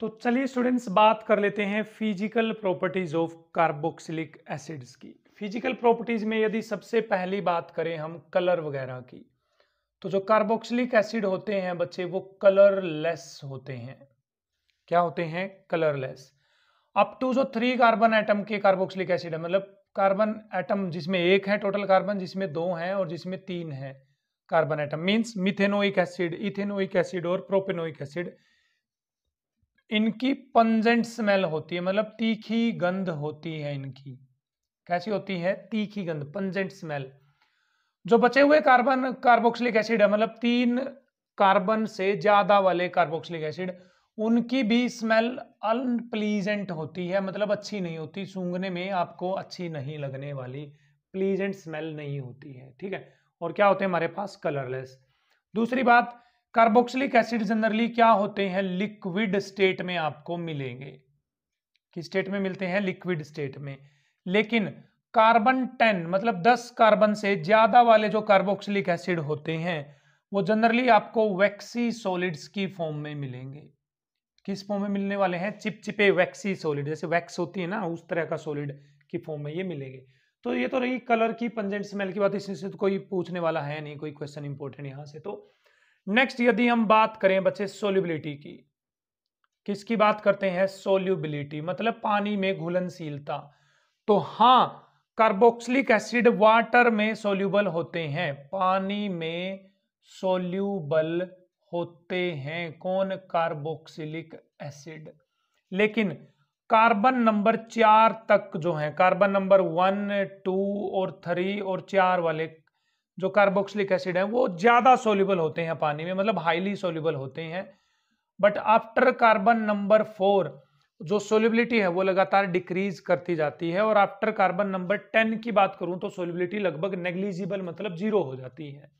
तो चलिए स्टूडेंट्स बात कर लेते हैं physical properties of carboxylic acids की फिजिकल प्रॉपर्टीज में यदि सबसे पहली बात करें हम कलर वगैरह की तो जो कार्बोक्सिलिक एसिड होते हैं बच्चे वो कलरलेस होते हैं क्या होते हैं कलरलेस अप टू जो थ्री कार्बन एटम के कार्बोक्सिलिक एसिड है मतलब कार्बन एटम जिसमें एक है टोटल कार्बन जिसमें दो हैं और जिसमें तीन है carbon atom means methanoic acid ethanoic acid और प्रोपेनोइक एसिड इनकी पंजेंट स्मेल होती है मतलब तीखी गंध होती है इनकी कैसी होती है तीखी गंध पंजेंट स्मेल जो बचे हुए कार्बन कार्बोक्सिलिक एसिड है मतलब तीन कार्बन से ज्यादा वाले कार्बोक्सिलिक एसिड उनकी भी स्मेल अनप्लीजेंट होती है मतलब अच्छी नहीं होती सूंघने में आपको अच्छी नहीं लगने वाली प्लीजेंट स्मेल नहीं होती है ठीक है और क्या होते हैं हमारे पास कलरलेस दूसरी बात कार्बोक्सिलिक एसिड जनरली क्या होते हैं लिक्विड स्टेट में आपको मिलेंगे किस स्टेट में मिलते हैं लिक्विड स्टेट में लेकिन कार्बन टेन मतलब दस कार्बन से ज्यादा वाले जो कार्बोक्सिलिक एसिड होते हैं वो जनरली आपको वैक्सी सॉलिड्स की फॉर्म में मिलेंगे किस फॉर्म में मिलने वाले हैं चिपचिपे वैक्सी सॉलिड जैसे वैक्स होती है ना उस तरह का सॉलिड की फॉर्म में ये मिलेंगे तो ये तो रही कलर की पंजेंट स्मेल की बात इसी से तो कोई पूछने वाला है नहीं कोई क्वेश्चन इंपोर्टेंट यहाँ से तो नेक्स्ट यदि हम बात करें बच्चे सोल्यूबिलिटी की किसकी बात करते हैं सोल्यूबिलिटी मतलब पानी में घुलनशीलता तो हां कार्बोक्सिलिक एसिड वाटर में सोल्यूबल होते हैं पानी में सोल्यूबल होते हैं कौन कार्बोक्सिलिक एसिड लेकिन कार्बन नंबर चार तक जो है कार्बन नंबर वन टू और थ्री और चार वाले जो कार्बोक्सिलिक एसिड है वो ज़्यादा सोल्यूबल होते हैं पानी में मतलब हाईली सोल्यूबल होते हैं but after carbon number four जो सोल्यूबिलिटी है वो लगातार डिक्रीज करती जाती है और आफ्टर कार्बन नंबर टेन की बात करूं तो सोल्यूबिलिटी लगभग नेग्लिजिबल मतलब जीरो हो जाती है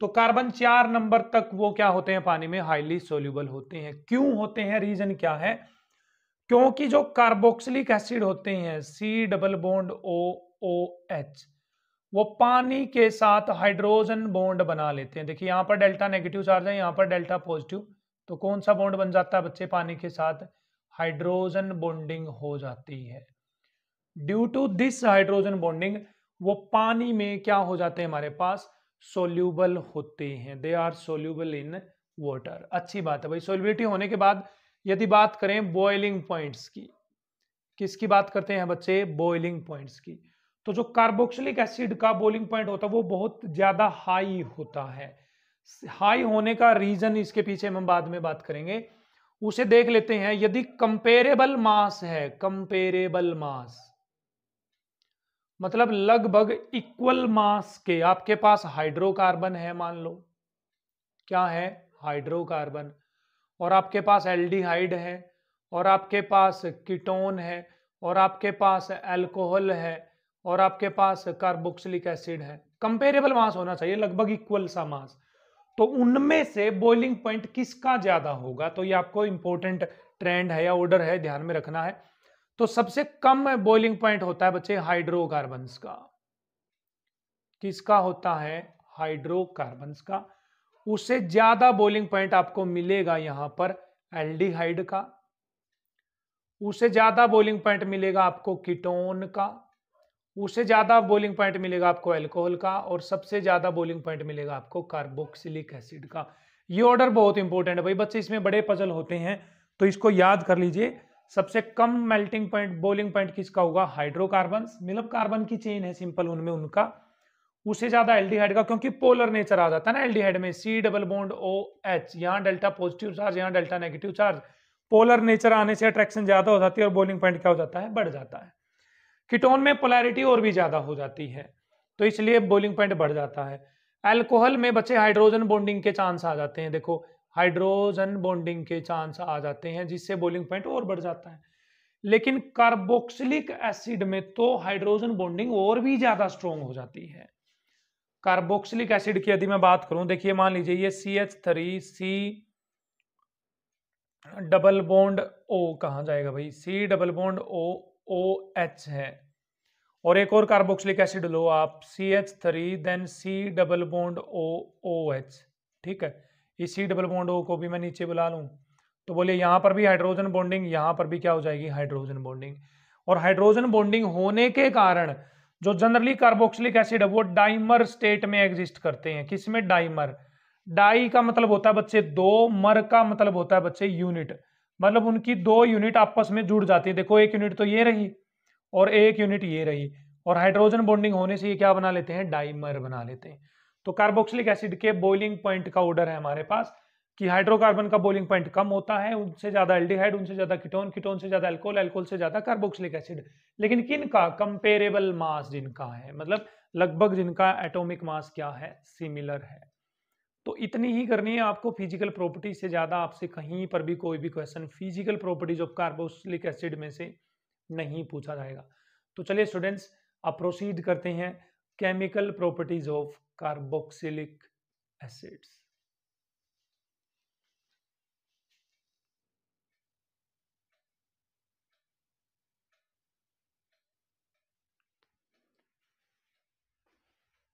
तो कार्बन चार नंबर तक वो क्या होते हैं पानी में हाईली सोल्यूबल होते हैं क्यों होते हैं रीजन क्या है क्योंकि जो कार्बोक्सिलिक एसिड होते हैं C double bond O O H वो पानी के साथ हाइड्रोजन बॉन्ड बना लेते हैं देखिए यहाँ पर डेल्टा नेगेटिव चार्ज है यहाँ पर डेल्टा पॉजिटिव तो कौन सा बॉन्ड बन जाता है बच्चे पानी के साथ हाइड्रोजन बॉन्डिंग हो जाती है due to this hydrogen bonding वो पानी में क्या हो जाते हैं हमारे पास सोल्यूबल होते हैं they are soluble in water अच्छी बात है भाई सोल्यूबिलिटी होने के बाद यदि बात करें बॉइलिंग पॉइंट्स की किसकी बात करते हैं बच्चे बॉइलिंग पॉइंट्स की तो जो कार्बोक्सिलिक एसिड का बोलिंग पॉइंट होता है वो बहुत ज़्यादा हाई होता है हाई होने का रीजन इसके पीछे हम बाद में बात करेंगे उसे देख लेते हैं यदि कंपेरेबल मास है कंपेरेबल मास मतलब लगभग इक्वल मास के आपके पास हाइड्रोकार्बन है मान लो क्या है हाइड्रोकार्बन और आपके पास एल्डिहाइड है और आपके पास कीटोन है और आपके पास एल्कोहल है और आपके पास कार्बोक्सिलिक एसिड है कंपेरेबल मास होना चाहिए लगभग इक्वल सा मास तो उनमें से बॉइलिंग पॉइंट किसका ज्यादा होगा तो ये आपको इंपॉर्टेंट ट्रेंड है या ऑर्डर है ध्यान में रखना है तो सबसे कम बॉइलिंग पॉइंट होता है बच्चे हाइड्रोकार्बन का किसका होता है हाइड्रोकार्बन का उससे ज्यादा बॉइलिंग पॉइंट आपको मिलेगा यहां पर एल्डिहाइड का उससे ज्यादा बॉइलिंग पॉइंट मिलेगा आपको कीटोन का उससे ज़्यादा बोलिंग पॉइंट मिलेगा आपको एल्कोहल का और सबसे ज़्यादा बोलिंग पॉइंट मिलेगा आपको कार्बोक्सिलिक एसिड का ये ऑर्डर बहुत इंपॉर्टेंट है भाई बच्चे इसमें बड़े पजल होते हैं तो इसको याद कर लीजिए सबसे कम मेल्टिंग पॉइंट बोलिंग पॉइंट किसका होगा हाइड्रोकार्बन मतलब कार्बन की चेन है सिंपल उनमें उनका उससे ज़्यादा एल का क्योंकि पोलर नेचर आ जाता है ना एल्डिहाइड में C double bond O H यहाँ डेल्टा पॉजिटिव चार्ज यहाँ delta negative charge polar nature आने से अट्रैक्शन ज़्यादा हो जाती है और बोलिंग पॉइंट क्या हो जाता है बढ़ जाता है कीटोन में पोलैरिटी और भी ज़्यादा हो जाती है तो इसलिए बोलिंग पॉइंट बढ़ जाता है एल्कोहल में बच्चे हाइड्रोजन बॉन्डिंग के चांस आ जाते हैं देखो हाइड्रोजन बॉन्डिंग के चांस आ जाते हैं जिससे बोलिंग पॉइंट और बढ़ जाता है लेकिन कार्बोक्सिलिक एसिड में तो हाइड्रोजन बॉन्डिंग और भी ज़्यादा स्ट्रोंग हो जाती है कार्बोक्सिलिक एसिड की यदि मैं बात करूं देखिए मान लीजिए ये C H three C double bond O कहा जाएगा भाई C double bond O O H है और एक और कार्बोक्सिलिक एसिड लो आप C H three then C double bond O O H ठीक है इस सी डबल बॉन्ड ओ को भी मैं नीचे बुला लूँ तो बोलिए यहाँ पर भी हाइड्रोजन बॉन्डिंग यहाँ पर भी क्या हो जाएगी हाइड्रोजन बॉन्डिंग और हाइड्रोजन बॉन्डिंग होने के कारण जो जनरली कार्बोक्सिलिक एसिड है वो डाइमर स्टेट में एग्जिस्ट करते हैं किसमें डाइमर डाई का मतलब होता है बच्चे दो मर का मतलब होता है बच्चे यूनिट मतलब उनकी दो यूनिट आपस में जुड़ जाती है देखो एक यूनिट तो ये रही और एक यूनिट ये रही और हाइड्रोजन बॉन्डिंग होने से ये क्या बना लेते हैं डाइमर बना लेते हैं तो कार्बोक्सिलिक एसिड के बॉइलिंग पॉइंट का ऑर्डर है हमारे पास कि हाइड्रोकार्बन का बॉइलिंग पॉइंट कम होता है उनसे ज्यादा एल्डिहाइड उनसे ज्यादा किटोन किटोन से ज्यादा एल्कोल एल्कोल से ज्यादा कार्बोक्सिलिक एसिड लेकिन किन का कंपेरेबल मास जिनका है मतलब लगभग जिनका एटोमिक मास क्या है सिमिलर है तो इतनी ही करनी है आपको फिजिकल प्रॉपर्टी से ज़्यादा आपसे कहीं पर भी कोई भी question physical properties of carboxylic acid में से नहीं पूछा जाएगा तो चलिए स्टूडेंट्स आप प्रोसीड करते हैं chemical properties of carboxylic acids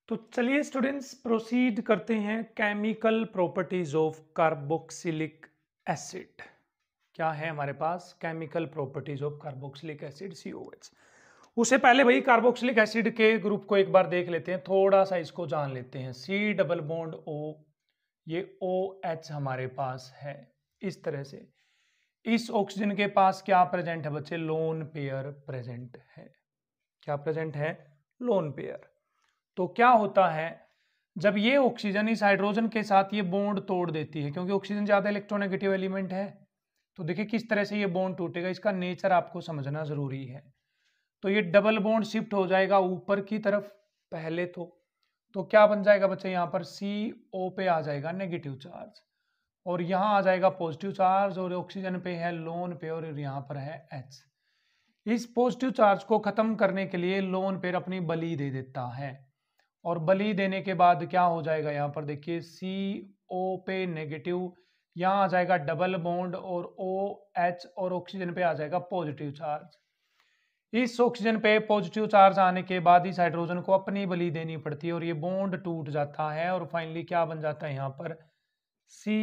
तो चलिए स्टूडेंट्स प्रोसीड करते हैं chemical properties of carboxylic acid क्या है हमारे पास chemical properties of carboxylic acid सी उससे पहले भाई कार्बोक्सिलिक एसिड के ग्रुप को एक बार देख लेते हैं थोड़ा सा इसको जान लेते हैं सी डबल बॉन्ड ओ ये ओ एच हमारे पास है इस तरह से इस ऑक्सीजन के पास क्या प्रेजेंट है बच्चे लोन पेयर प्रेजेंट है क्या प्रेजेंट है लोन पेयर तो क्या होता है जब ये ऑक्सीजन इस हाइड्रोजन के साथ ये बोन्ड तोड़ देती है क्योंकि ऑक्सीजन ज़्यादा इलेक्ट्रोनेगेटिव एलिमेंट है तो देखिए किस तरह से ये बॉन्ड टूटेगा इसका नेचर आपको समझना ज़रूरी है तो ये डबल बोन्ड शिफ्ट हो जाएगा ऊपर की तरफ पहले तो तो क्या बन जाएगा बच्चे यहाँ पर सी ओ पे आ जाएगा नेगेटिव चार्ज और यहाँ आ जाएगा पॉजिटिव चार्ज और ऑक्सीजन पे है लोन पे और यहाँ पर है एच इस पॉजिटिव चार्ज को ख़त्म करने के लिए लोन पेर अपनी बली दे देता है और बलि देने के बाद क्या हो जाएगा यहाँ पर देखिए सी ओ पे नेगेटिव यहाँ आ जाएगा डबल बॉन्ड और ओ एच और ऑक्सीजन पे आ जाएगा पॉजिटिव चार्ज इस ऑक्सीजन पे पॉजिटिव चार्ज आने के बाद इस हाइड्रोजन को अपनी बलि देनी पड़ती है और ये बॉन्ड टूट जाता है और फाइनली क्या बन जाता है यहाँ पर C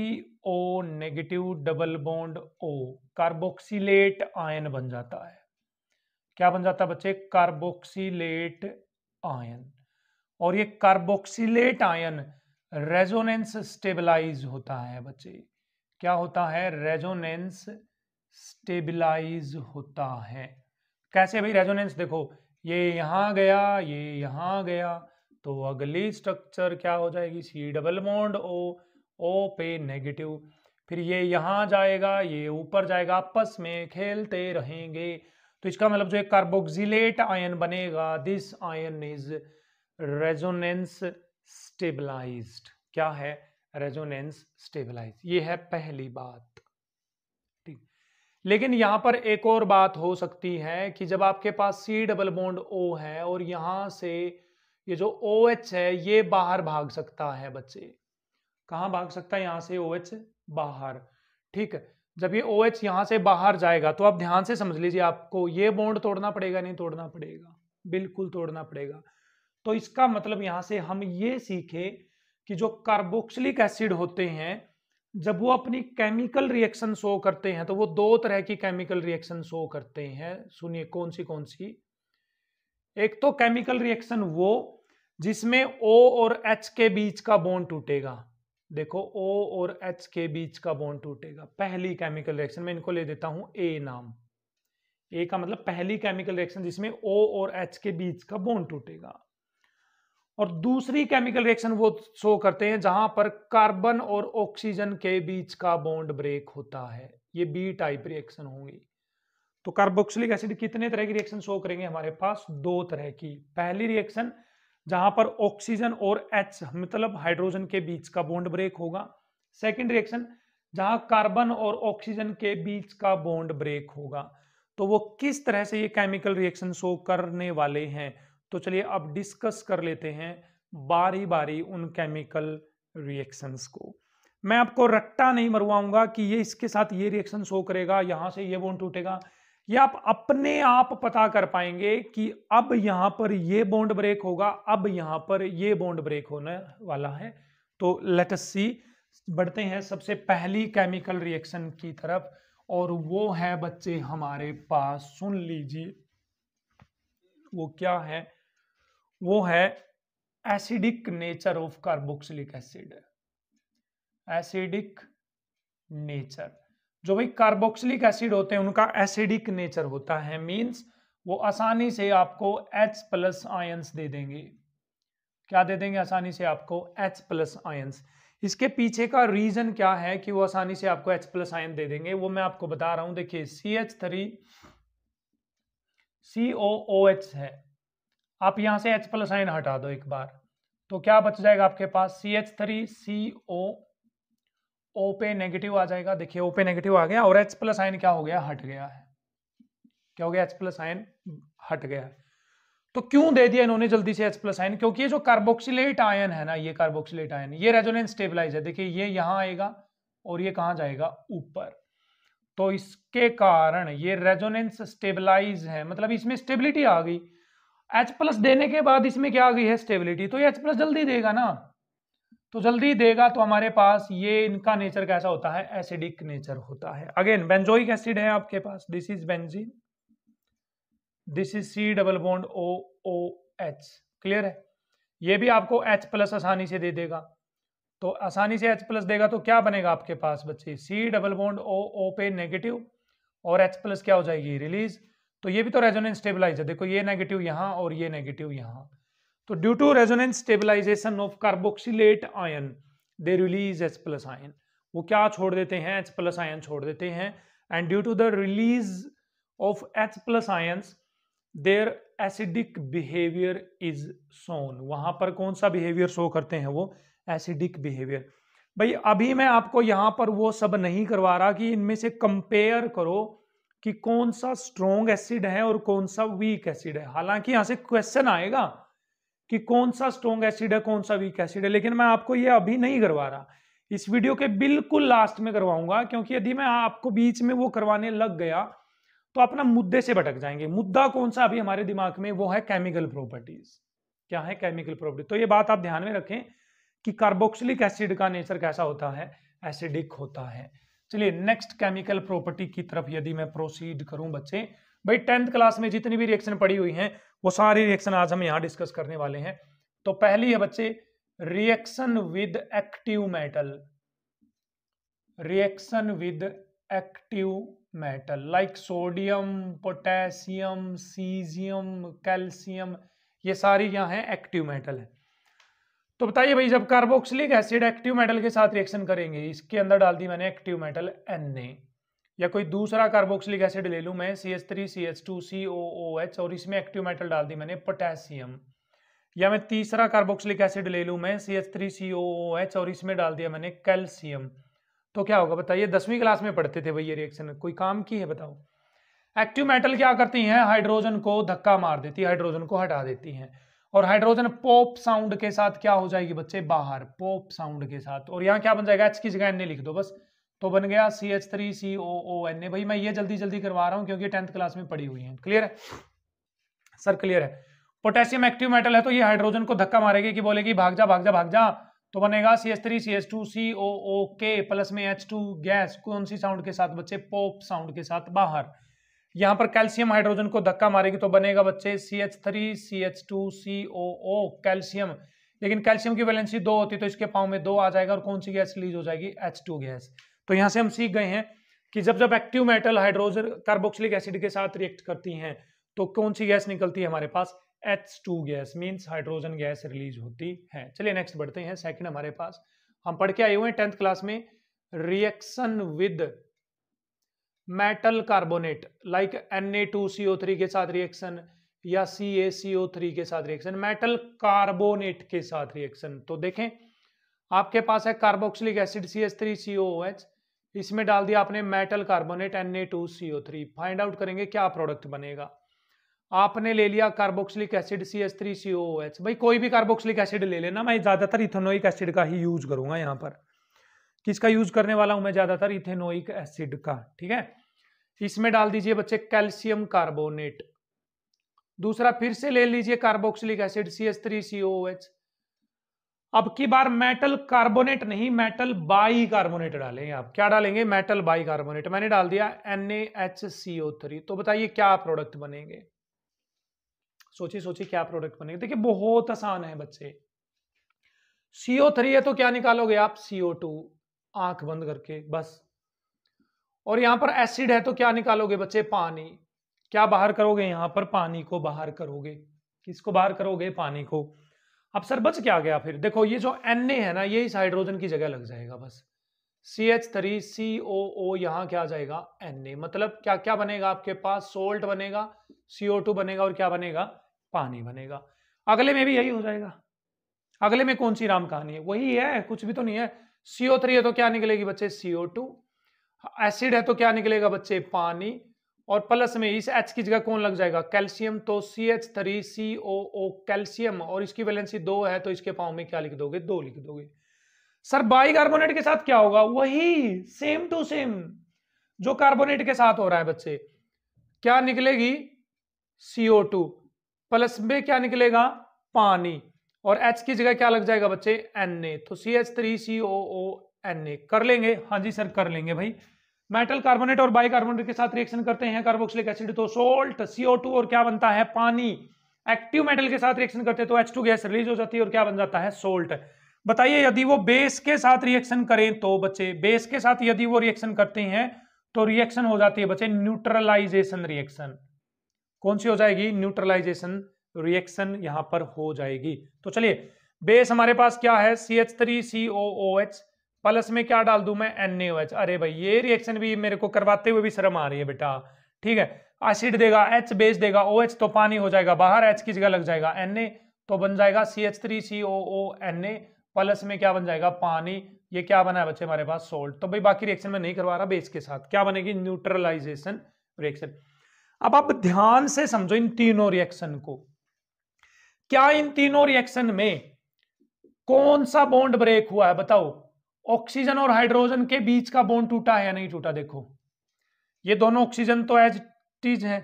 O negative double bond O carboxylate ion बन जाता है क्या बन जाता है बच्चे कार्बोक्सीट आयन और ये कार्बोक्सिलेट आयन रेजोनेंस स्टेबलाइज होता है बच्चे क्या होता है रेजोनेंस स्टेबलाइज होता है कैसे भाई रेजोनेंस देखो ये यहां गया ये यहां गया तो अगली स्ट्रक्चर क्या हो जाएगी सी डबल मोन्ड ओ ओ पे नेगेटिव फिर ये यहां जाएगा ये ऊपर जाएगा आपस में खेलते रहेंगे तो इसका मतलब जो एक कार्बोक्सिलेट आयन बनेगा this ion is resonance stabilized क्या है रेजोनेंस स्टेबलाइज ये है पहली बात ठीक लेकिन यहां पर एक और बात हो सकती है कि जब आपके पास सी डबल बोन्ड ओ है और यहां से ये जो ओ OH है ये बाहर भाग सकता है बच्चे कहा भाग सकता है यहां से ओ OH बाहर ठीक है जब ये ओ OH यहां से बाहर जाएगा तो आप ध्यान से समझ लीजिए आपको ये बोन्ड तोड़ना पड़ेगा नहीं तोड़ना पड़ेगा बिल्कुल तोड़ना पड़ेगा तो इसका मतलब यहां से हम ये सीखे कि जो कार्बोक्सिलिक एसिड होते हैं जब वो अपनी केमिकल रिएक्शन शो करते हैं तो वो दो तरह की केमिकल रिएक्शन शो करते हैं सुनिए कौन सी कौन सी एक तो केमिकल रिएक्शन वो जिसमें ओ और एच के बीच का बॉन्ड टूटेगा देखो ओ और एच के बीच का बॉन्ड टूटेगा पहली केमिकल रिएक्शन मैं इनको ले देता हूं ए नाम ए का मतलब पहली केमिकल रिएक्शन जिसमें ओ और एच के बीच का बॉन्ड टूटेगा और दूसरी केमिकल रिएक्शन वो शो करते हैं जहां पर कार्बन और ऑक्सीजन के बीच का बॉन्ड ब्रेक होता है ये बी टाइप रिएक्शन होंगी तो कार्बोक्सिलिक एसिड कितने तरह की रिएक्शन शो करेंगे हमारे पास दो तरह की पहली रिएक्शन जहां पर ऑक्सीजन और एच मतलब हाइड्रोजन के बीच का बॉन्ड ब्रेक होगा सेकेंड रिएक्शन जहां कार्बन और ऑक्सीजन के बीच का बॉन्ड ब्रेक होगा तो वो किस तरह से ये केमिकल रिएक्शन शो करने वाले हैं तो चलिए अब डिस्कस कर लेते हैं बारी बारी उन केमिकल रिएक्शंस को मैं आपको रट्टा नहीं मरवाऊंगा कि ये इसके साथ ये रिएक्शन शो करेगा यहां से ये बॉन्ड टूटेगा ये आप अपने आप पता कर पाएंगे कि अब यहां पर ये बॉन्ड ब्रेक होगा अब यहां पर ये बॉन्ड ब्रेक होने वाला है तो लेट अस सी बढ़ते हैं सबसे पहली केमिकल रिएक्शन की तरफ और वो है बच्चे हमारे पास सुन लीजिए वो क्या है वो है acidic nature of carboxylic acid acidic nature जो भाई कार्बोक्सिलिक एसिड होते हैं उनका एसिडिक नेचर होता है मींस वो आसानी से आपको एच प्लस आयंस दे देंगे क्या दे देंगे आसानी से आपको एच प्लस आयंस इसके पीछे का रीजन क्या है कि वो आसानी से आपको एच प्लस आयन दे देंगे वो मैं आपको बता रहा हूं देखिए C H three C O O H है आप यहाँ से एच प्लस आइन हटा दो एक बार तो क्या बच जाएगा आपके पास C H three C O ओ पे नेगेटिव आ जाएगा देखिए ओ पे नेगेटिव आ गया और एच प्लस आइन क्या हो गया हट गया है क्या हो गया एच प्लस आइन हट गया है तो क्यों दे दिया इन्होंने जल्दी से एच प्लस आइन क्योंकि ये जो कार्बोक्सिलेट आयन है ना ये कार्बोक्सिलेट आयन ये रेजोनेंस स्टेबलाइज है देखिए ये यहाँ आएगा और ये कहाँ जाएगा ऊपर तो इसके कारण ये रेजोनेंस स्टेबलाइज है मतलब इसमें स्टेबिलिटी आ गई एच प्लस देने के बाद इसमें क्या आ गई है स्टेबिलिटी तो ये एच प्लस जल्दी देगा ना तो जल्दी देगा तो हमारे पास ये इनका नेचर कैसा होता है एसिडिक नेचर होता है अगेन बेंजोइक एसिड है आपके पास this is benzene this is C double bond O O H clear है ये भी आपको एच प्लस आसानी से दे देगा तो आसानी से एच प्लस देगा तो क्या बनेगा आपके पास बच्चे सी डबल बॉन्ड ओ ओ पे नेगेटिव और एच प्लस क्या हो जाएगी रिलीज तो ये भी तो रेजोनेंस है देखो ये नेगेटिव यहाँ और ये नेगेटिव यहाँ तो due to resonance stabilization of carboxylate ion they release H plus ion वो क्या छोड़ देते हैं एच प्लस आयन छोड़ देते हैं and due to the release of H plus ions their acidic behaviour is shown वहां पर कौन सा बिहेवियर शो करते हैं वो एसिडिक बिहेवियर भाई अभी मैं आपको यहाँ पर वो सब नहीं करवा रहा कि इनमें से कंपेयर करो कि कौन सा स्ट्रोंग एसिड है और कौन सा वीक एसिड है हालांकि यहां से क्वेश्चन आएगा कि कौन सा स्ट्रोंग एसिड है कौन सा वीक एसिड है लेकिन मैं आपको ये अभी नहीं करवा रहा इस वीडियो के बिल्कुल लास्ट में करवाऊंगा क्योंकि यदि मैं आपको बीच में वो करवाने लग गया तो अपना मुद्दे से भटक जाएंगे मुद्दा कौन सा अभी हमारे दिमाग में वो है केमिकल प्रॉपर्टीज क्या है केमिकल प्रॉपर्टी तो ये बात आप ध्यान में रखें कि कार्बोक्सिलिक एसिड का नेचर कैसा होता है एसिडिक होता है चलिए नेक्स्ट केमिकल प्रॉपर्टी की तरफ यदि मैं प्रोसीड करूं बच्चे भाई टेंथ क्लास में जितनी भी रिएक्शन पड़ी हुई हैं वो सारी रिएक्शन आज हम यहाँ डिस्कस करने वाले हैं तो पहली है बच्चे reaction with active metal reaction with active metal like sodium potassium caesium calcium ये सारी यहाँ है एक्टिव मेटल है तो बताइए भाई जब कार्बोक्सिलिक एसिड एक्टिव मेटल के साथ रिएक्शन करेंगे इसके अंदर डाल दी मैंने एक्टिव मेटल एन या कोई दूसरा कार्बोक्सिलिक एसिड ले लूँ मैं C H three C H two C O O H और इसमें एक्टिव मेटल डाल दी मैंने पोटेशियम या मैं तीसरा कार्बोक्सिलिक एसिड ले लूँ मैं C H three C O O H और इसमें डाल दिया मैंने कैल्शियम तो क्या होगा बताइए दसवीं क्लास में पढ़ते थे भाई ये रिएक्शन कोई काम की है बताओ एक्टिव मेटल क्या करती हैं हाइड्रोजन को धक्का मार देती है हाइड्रोजन को हटा देती हैं और हाइड्रोजन पोप साउंड के साथ क्या हो जाएगी बच्चे बाहर पोप साउंड के साथ और यहाँ क्या बन जाएगा एच की जगह एन ए लिख दो बस तो बन गया C H three C O O N A भाई मैं ये जल्दी जल्दी करवा रहा हूँ क्योंकि टेंथ क्लास में पड़ी हुई है क्लियर है सर क्लियर है पोटेशियम एक्टिव मेटल है तो ये हाइड्रोजन को धक्का मारेगी कि बोलेगी भाग जा भाग जा भाग जा तो बनेगा C S three C S two C O O K plus में एच टू गैस कौन सी साउंड के साथ बच्चे पोप साउंड के साथ बाहर यहां पर कैल्शियम हाइड्रोजन को धक्का मारेगी तो बनेगा बच्चे C H three C H two C O O calcium लेकिन कैल्शियम की वैलेंसी दो होती तो इसके पाव में दो आ जाएगा और कौन सी गैस रिलीज हो जाएगी एच टू गैस तो यहां से हम सीख गए हैं कि जब जब active metal hydrogen carboxylic acid के साथ रिएक्ट करती हैं तो कौन सी गैस निकलती है हमारे पास H two gas means hydrogen gas release होती है चलिए नेक्स्ट बढ़ते हैं सेकेंड हमारे पास हम पढ़ के आए हुए हैं टेंथ क्लास में reaction with metal carbonate like Na2CO3 के साथ रिएक्शन या CaCO3 के साथ रिएक्शन मेटल कार्बोनेट के साथ रिएक्शन तो देखें आपके पास है कार्बोक्सिलिक एसिड CH3COOH इसमें डाल दिया आपने metal carbonate Na2CO3 find out करेंगे क्या प्रोडक्ट बनेगा आपने ले लिया कार्बोक्सिलिक एसिड CH3COOH भाई कोई भी कार्बोक्सिलिक एसिड ले लेना मैं ज़्यादातर इथेनोइक एसिड का ही यूज करूंगा यहाँ पर किसका यूज करने वाला हूं मैं ज़्यादातर इथेनोइक एसिड का ठीक है इसमें डाल दीजिए बच्चे कैल्शियम कार्बोनेट दूसरा फिर से ले लीजिए carboxylic acid C S three C O H अब की बार मेटल कार्बोनेट नहीं मेटल बाई कार्बोनेट डालेंगे आप क्या डालेंगे मेटल बाई कार्बोनेट मैंने डाल दिया N H C O three तो बताइए क्या प्रोडक्ट बनेंगे सोचिए सोचिए क्या प्रोडक्ट बनेंगे देखिए बहुत आसान है बच्चे सीओ थ्री है तो क्या निकालोगे आप सीओ टू आंख बंद करके बस और यहां पर एसिड है तो क्या निकालोगे बच्चे पानी क्या बाहर करोगे यहां पर पानी को बाहर करोगे किसको बाहर करोगे पानी को अब सर बच क्या गया फिर देखो ये जो एन है ना यही हाइड्रोजन की जगह लग जाएगा बस सी एच थ्री सी ओ ओ यहाँ क्या जाएगा एन मतलब क्या क्या बनेगा आपके पास सोल्ट बनेगा सीओ टू बनेगा और क्या बनेगा पानी बनेगा अगले में भी यही हो जाएगा अगले में कौन सी राम कहानी है वही है कुछ भी तो नहीं है सीओ थ्री है तो क्या निकलेगी बच्चे सीओ टू एसिड है तो क्या निकलेगा बच्चे पानी और प्लस में इस एच की जगह कौन लग जाएगा कैल्शियम तो C H three C O O calcium और इसकी वैलेंसी दो है तो इसके पाओ में क्या लिख दोगे दो लिख दोगे सर बाई कार्बोनेट के साथ क्या होगा वही सेम टू सेम जो कार्बोनेट के साथ हो रहा है बच्चे क्या निकलेगी ओ टू प्लस में क्या निकलेगा पानी और एच की जगह क्या लग जाएगा बच्चे एन ए तो C H three C O O Na कर लेंगे हाँ जी सर कर लेंगे भाई मेटल कार्बोनेट और बाइकार्बोनेट के साथ रिएक्शन करते हैं कार्बोक्सिलिक एसिड तो सोल्ट टू और क्या बनता है पानी एक्टिव मेटल के साथ रिएक्शन करते हैं तो H2 गैस रिलीज हो जाती है और क्या बन जाता है सोल्ट बताइए यदि वो बेस के साथ रिएक्शन करें तो बच्चे बेस के साथ यदि वो रिएक्शन करते हैं तो रिएक्शन हो जाती है बच्चे न्यूट्रलाइजेशन रिएक्शन कौन सी हो जाएगी न्यूट्रलाइजेशन रिएक्शन यहां पर हो जाएगी तो चलिए बेस हमारे पास क्या है C H three C O O H plus में क्या डाल दू मैं एन अरे भाई ये रिएक्शन भी मेरे को करवाते हुए भी शर्म आ रही है बेटा ठीक है एसिड देगा एच बेस देगा ओ तो पानी हो जाएगा बाहर एच की जगह लग जाएगा एन तो बन जाएगा C H three C O O N plus में क्या बन जाएगा पानी ये क्या बना है बच्चे हमारे पास सोल्ट तो भाई बाकी रिएक्शन में नहीं करवा रहा बेस के साथ क्या बनेगी न्यूट्रलाइजेशन रिएक्शन अब आप ध्यान से समझो इन तीनों रिएक्शन को क्या इन तीनों रिएक्शन में कौन सा बॉन्ड ब्रेक हुआ है बताओ ऑक्सीजन और हाइड्रोजन के बीच का बोन टूटा है या नहीं टूटा देखो ये दोनों ऑक्सीजन तो एज टीज है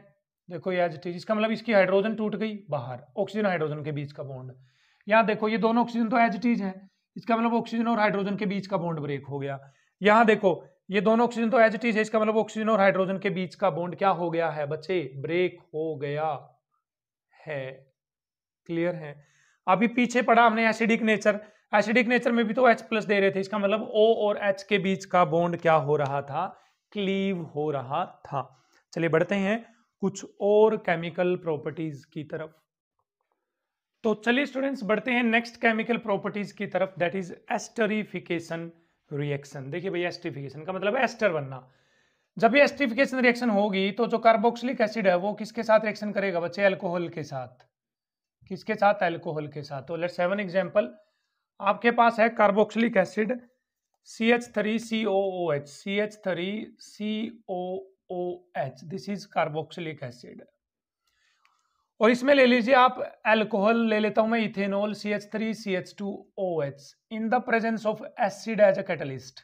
देखो ये एज टीज इसका मतलब इसकी हाइड्रोजन टूट गई बाहर ऑक्सीजन हाइड्रोजन के बीच का बॉन्ड यहाँ देखो ये दोनों ऑक्सीजन तो एज टीज है इसका मतलब ऑक्सीजन और हाइड्रोजन के बीच का बॉन्ड ब्रेक हो गया यहाँ देखो ये दोनों ऑक्सीजन तो एज टीज है इसका मतलब ऑक्सीजन और हाइड्रोजन के बीच का बॉन्ड क्या हो गया है बच्चे ब्रेक हो गया है क्लियर है अभी पीछे पड़ा हमने एसिडिक नेचर एसिडिक नेचर में भी तो H प्लस दे रहे थे इसका मतलब O और H के बीच का बॉन्ड क्या हो रहा था क्लीव हो रहा था चलिए बढ़ते हैं कुछ और केमिकल प्रॉपर्टीज की तरफ तो चलिए स्टूडेंट्स बढ़ते हैं नेक्स्ट केमिकल प्रॉपर्टीज की तरफ दैट इज एस्टरिफिकेशन रिएक्शन देखिए भैया एस्टिफिकेशन का मतलब एस्टर बनना जब ये एस्टिफिकेशन रिएक्शन होगी तो जो कार्बोक्सिलिक एसिड है वो किसके साथ रिएक्शन करेगा बच्चे अल्कोहल के साथ किसके साथ अल्कोहल के साथ तो लेट्स हैव एन एग्जांपल आपके पास है carboxylic acid C H three C O O H C H three C O O H this is carboxylic acid और इसमें ले लीजिए आप एल्कोहल ले लेता हूं मैं ethanol C H three C H two O H in the presence of acid as a catalyst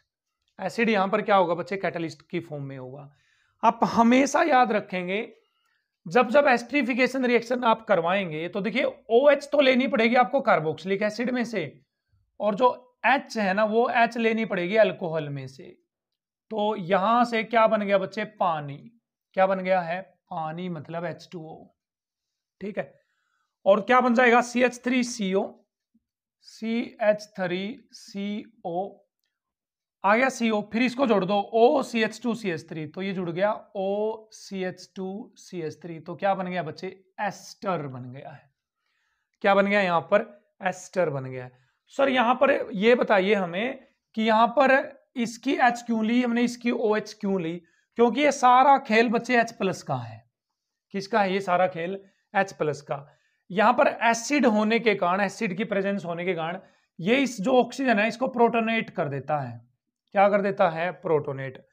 acid यहां पर क्या होगा बच्चे कैटलिस्ट की फॉर्म में होगा आप हमेशा याद रखेंगे जब जब एस्ट्रीफिकेशन रिएक्शन आप करवाएंगे तो देखिए ओ OH तो लेनी पड़ेगी आपको कार्बोक्सिलिक एसिड में से और जो एच है ना वो एच लेनी पड़ेगी अल्कोहल में से तो यहां से क्या बन गया बच्चे पानी क्या बन गया है पानी मतलब एच टू ओ ठीक है और क्या बन जाएगा C H three C O C H three C O आ गया सी ओ फिर इसको जोड़ दो O C H two C H three तो ये जुड़ गया O C H two C H three तो क्या बन गया बच्चे एस्टर बन गया है क्या बन गया यहां पर एस्टर बन गया है सर यहां पर ये बताइए हमें कि यहां पर इसकी एच क्यों ली हमने इसकी ओ एच क्यों ली क्योंकि ये सारा खेल बच्चे एच प्लस का है किसका है ये सारा खेल एच प्लस का यहां पर एसिड होने के कारण एसिड की प्रेजेंस होने के कारण ये इस जो ऑक्सीजन है इसको प्रोटोनेट कर देता है क्या कर देता है प्रोटोनेट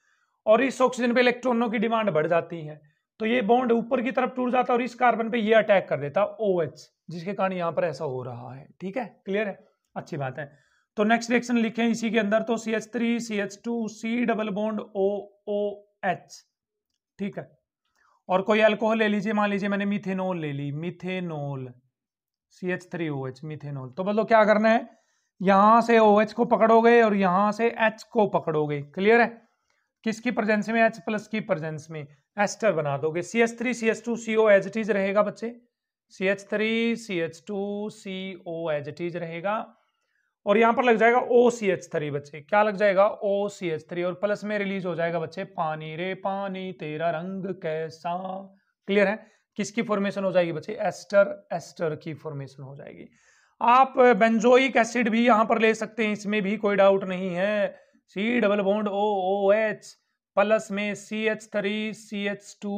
और इस ऑक्सीजन पे इलेक्ट्रॉनों की डिमांड बढ़ जाती है तो ये बॉन्ड ऊपर की तरफ टूट जाता है और इस कार्बन पे ये अटैक कर देता है ओ एच जिसके कारण यहां पर ऐसा हो रहा है ठीक है क्लियर है अच्छी बात है तो नेक्स्ट रिएक्शन लिखें इसी के अंदर तो C H three C H two C double bond O O H ठीक है और कोई अल्कोहल ले लीजिए मान लीजिए मैंने मिथेनोल ले ली methanol C H three O H methanol तो बोलो क्या करना है यहां से ओ एच को पकड़ोगे और यहां से एच को पकड़ोगे क्लियर है किसकी प्रजेंस में एच प्लस की प्रजेंस में एस्टर बना दोगे C H three C H two C O H टीज रहेगा बच्चे C H three C H two C O H टीज रहेगा और यहां पर लग जाएगा ओ सी एच थ्री बच्चे क्या लग जाएगा ओ सी एच थ्री और प्लस में रिलीज हो जाएगा बच्चे पानी रे पानी तेरा रंग कैसा क्लियर है किसकी फॉर्मेशन हो जाएगी बच्चे एस्टर एस्टर की फॉर्मेशन हो जाएगी आप बेंजोइक एसिड भी यहां पर ले सकते हैं इसमें भी कोई डाउट नहीं है C double bond O O H plus में C H three C H two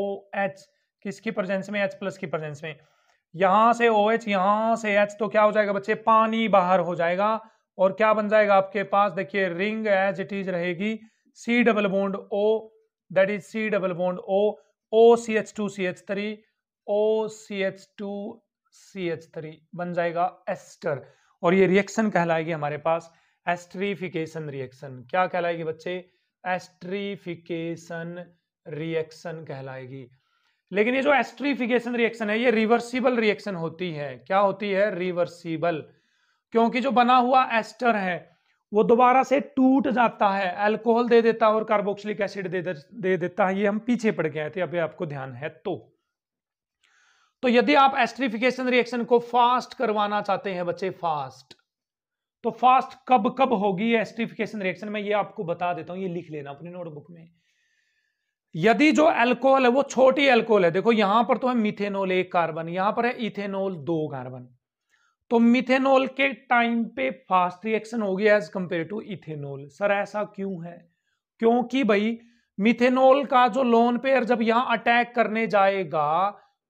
O H किसकी प्रेजेंस में एच प्लस की प्रेजेंस में यहां से ओ OH, यहां से एच तो क्या हो जाएगा बच्चे पानी बाहर हो जाएगा और क्या बन जाएगा आपके पास देखिए रिंग एज इट इज रहेगी C double bond O that is C double bond O O C H two C H three O C H two C H three बन जाएगा एस्टर और ये रिएक्शन कहलाएगी हमारे पास एस्ट्रीफिकेशन रिएक्शन क्या कहलाएगी बच्चे एस्ट्रीफिकेशन रिएक्शन कहलाएगी लेकिन ये जो एस्ट्रीफिकेशन रिएक्शन है ये रिवर्सिबल रिएक्शन होती है क्या होती है रिवर्सिबल क्योंकि जो बना हुआ एस्टर है वो दोबारा से टूट जाता है अल्कोहल दे देता है और कार्बोक्सिलिक एसिड दे, दे देता है ये हम पीछे पड़ गए थे अभी आपको ध्यान है तो तो यदि आप एस्ट्रीफिकेशन रिएक्शन को फास्ट करवाना चाहते हैं बच्चे फास्ट तो फास्ट कब कब होगी एस्ट्रीफिकेशन रिएक्शन में ये आपको बता देता हूं ये लिख लेना अपनी नोटबुक में यदि जो एल्कोहल है वो छोटी एल्कोहल है देखो यहां पर तो है मिथेनॉल एक कार्बन यहां पर है इथेनॉल दो कार्बन तो मिथेनॉल के टाइम पे फास्ट रिएक्शन होगी as compare to ethanol sir ऐसा क्यों है क्योंकि भाई मिथेनॉल का जो लोन पेयर जब यहां अटैक करने जाएगा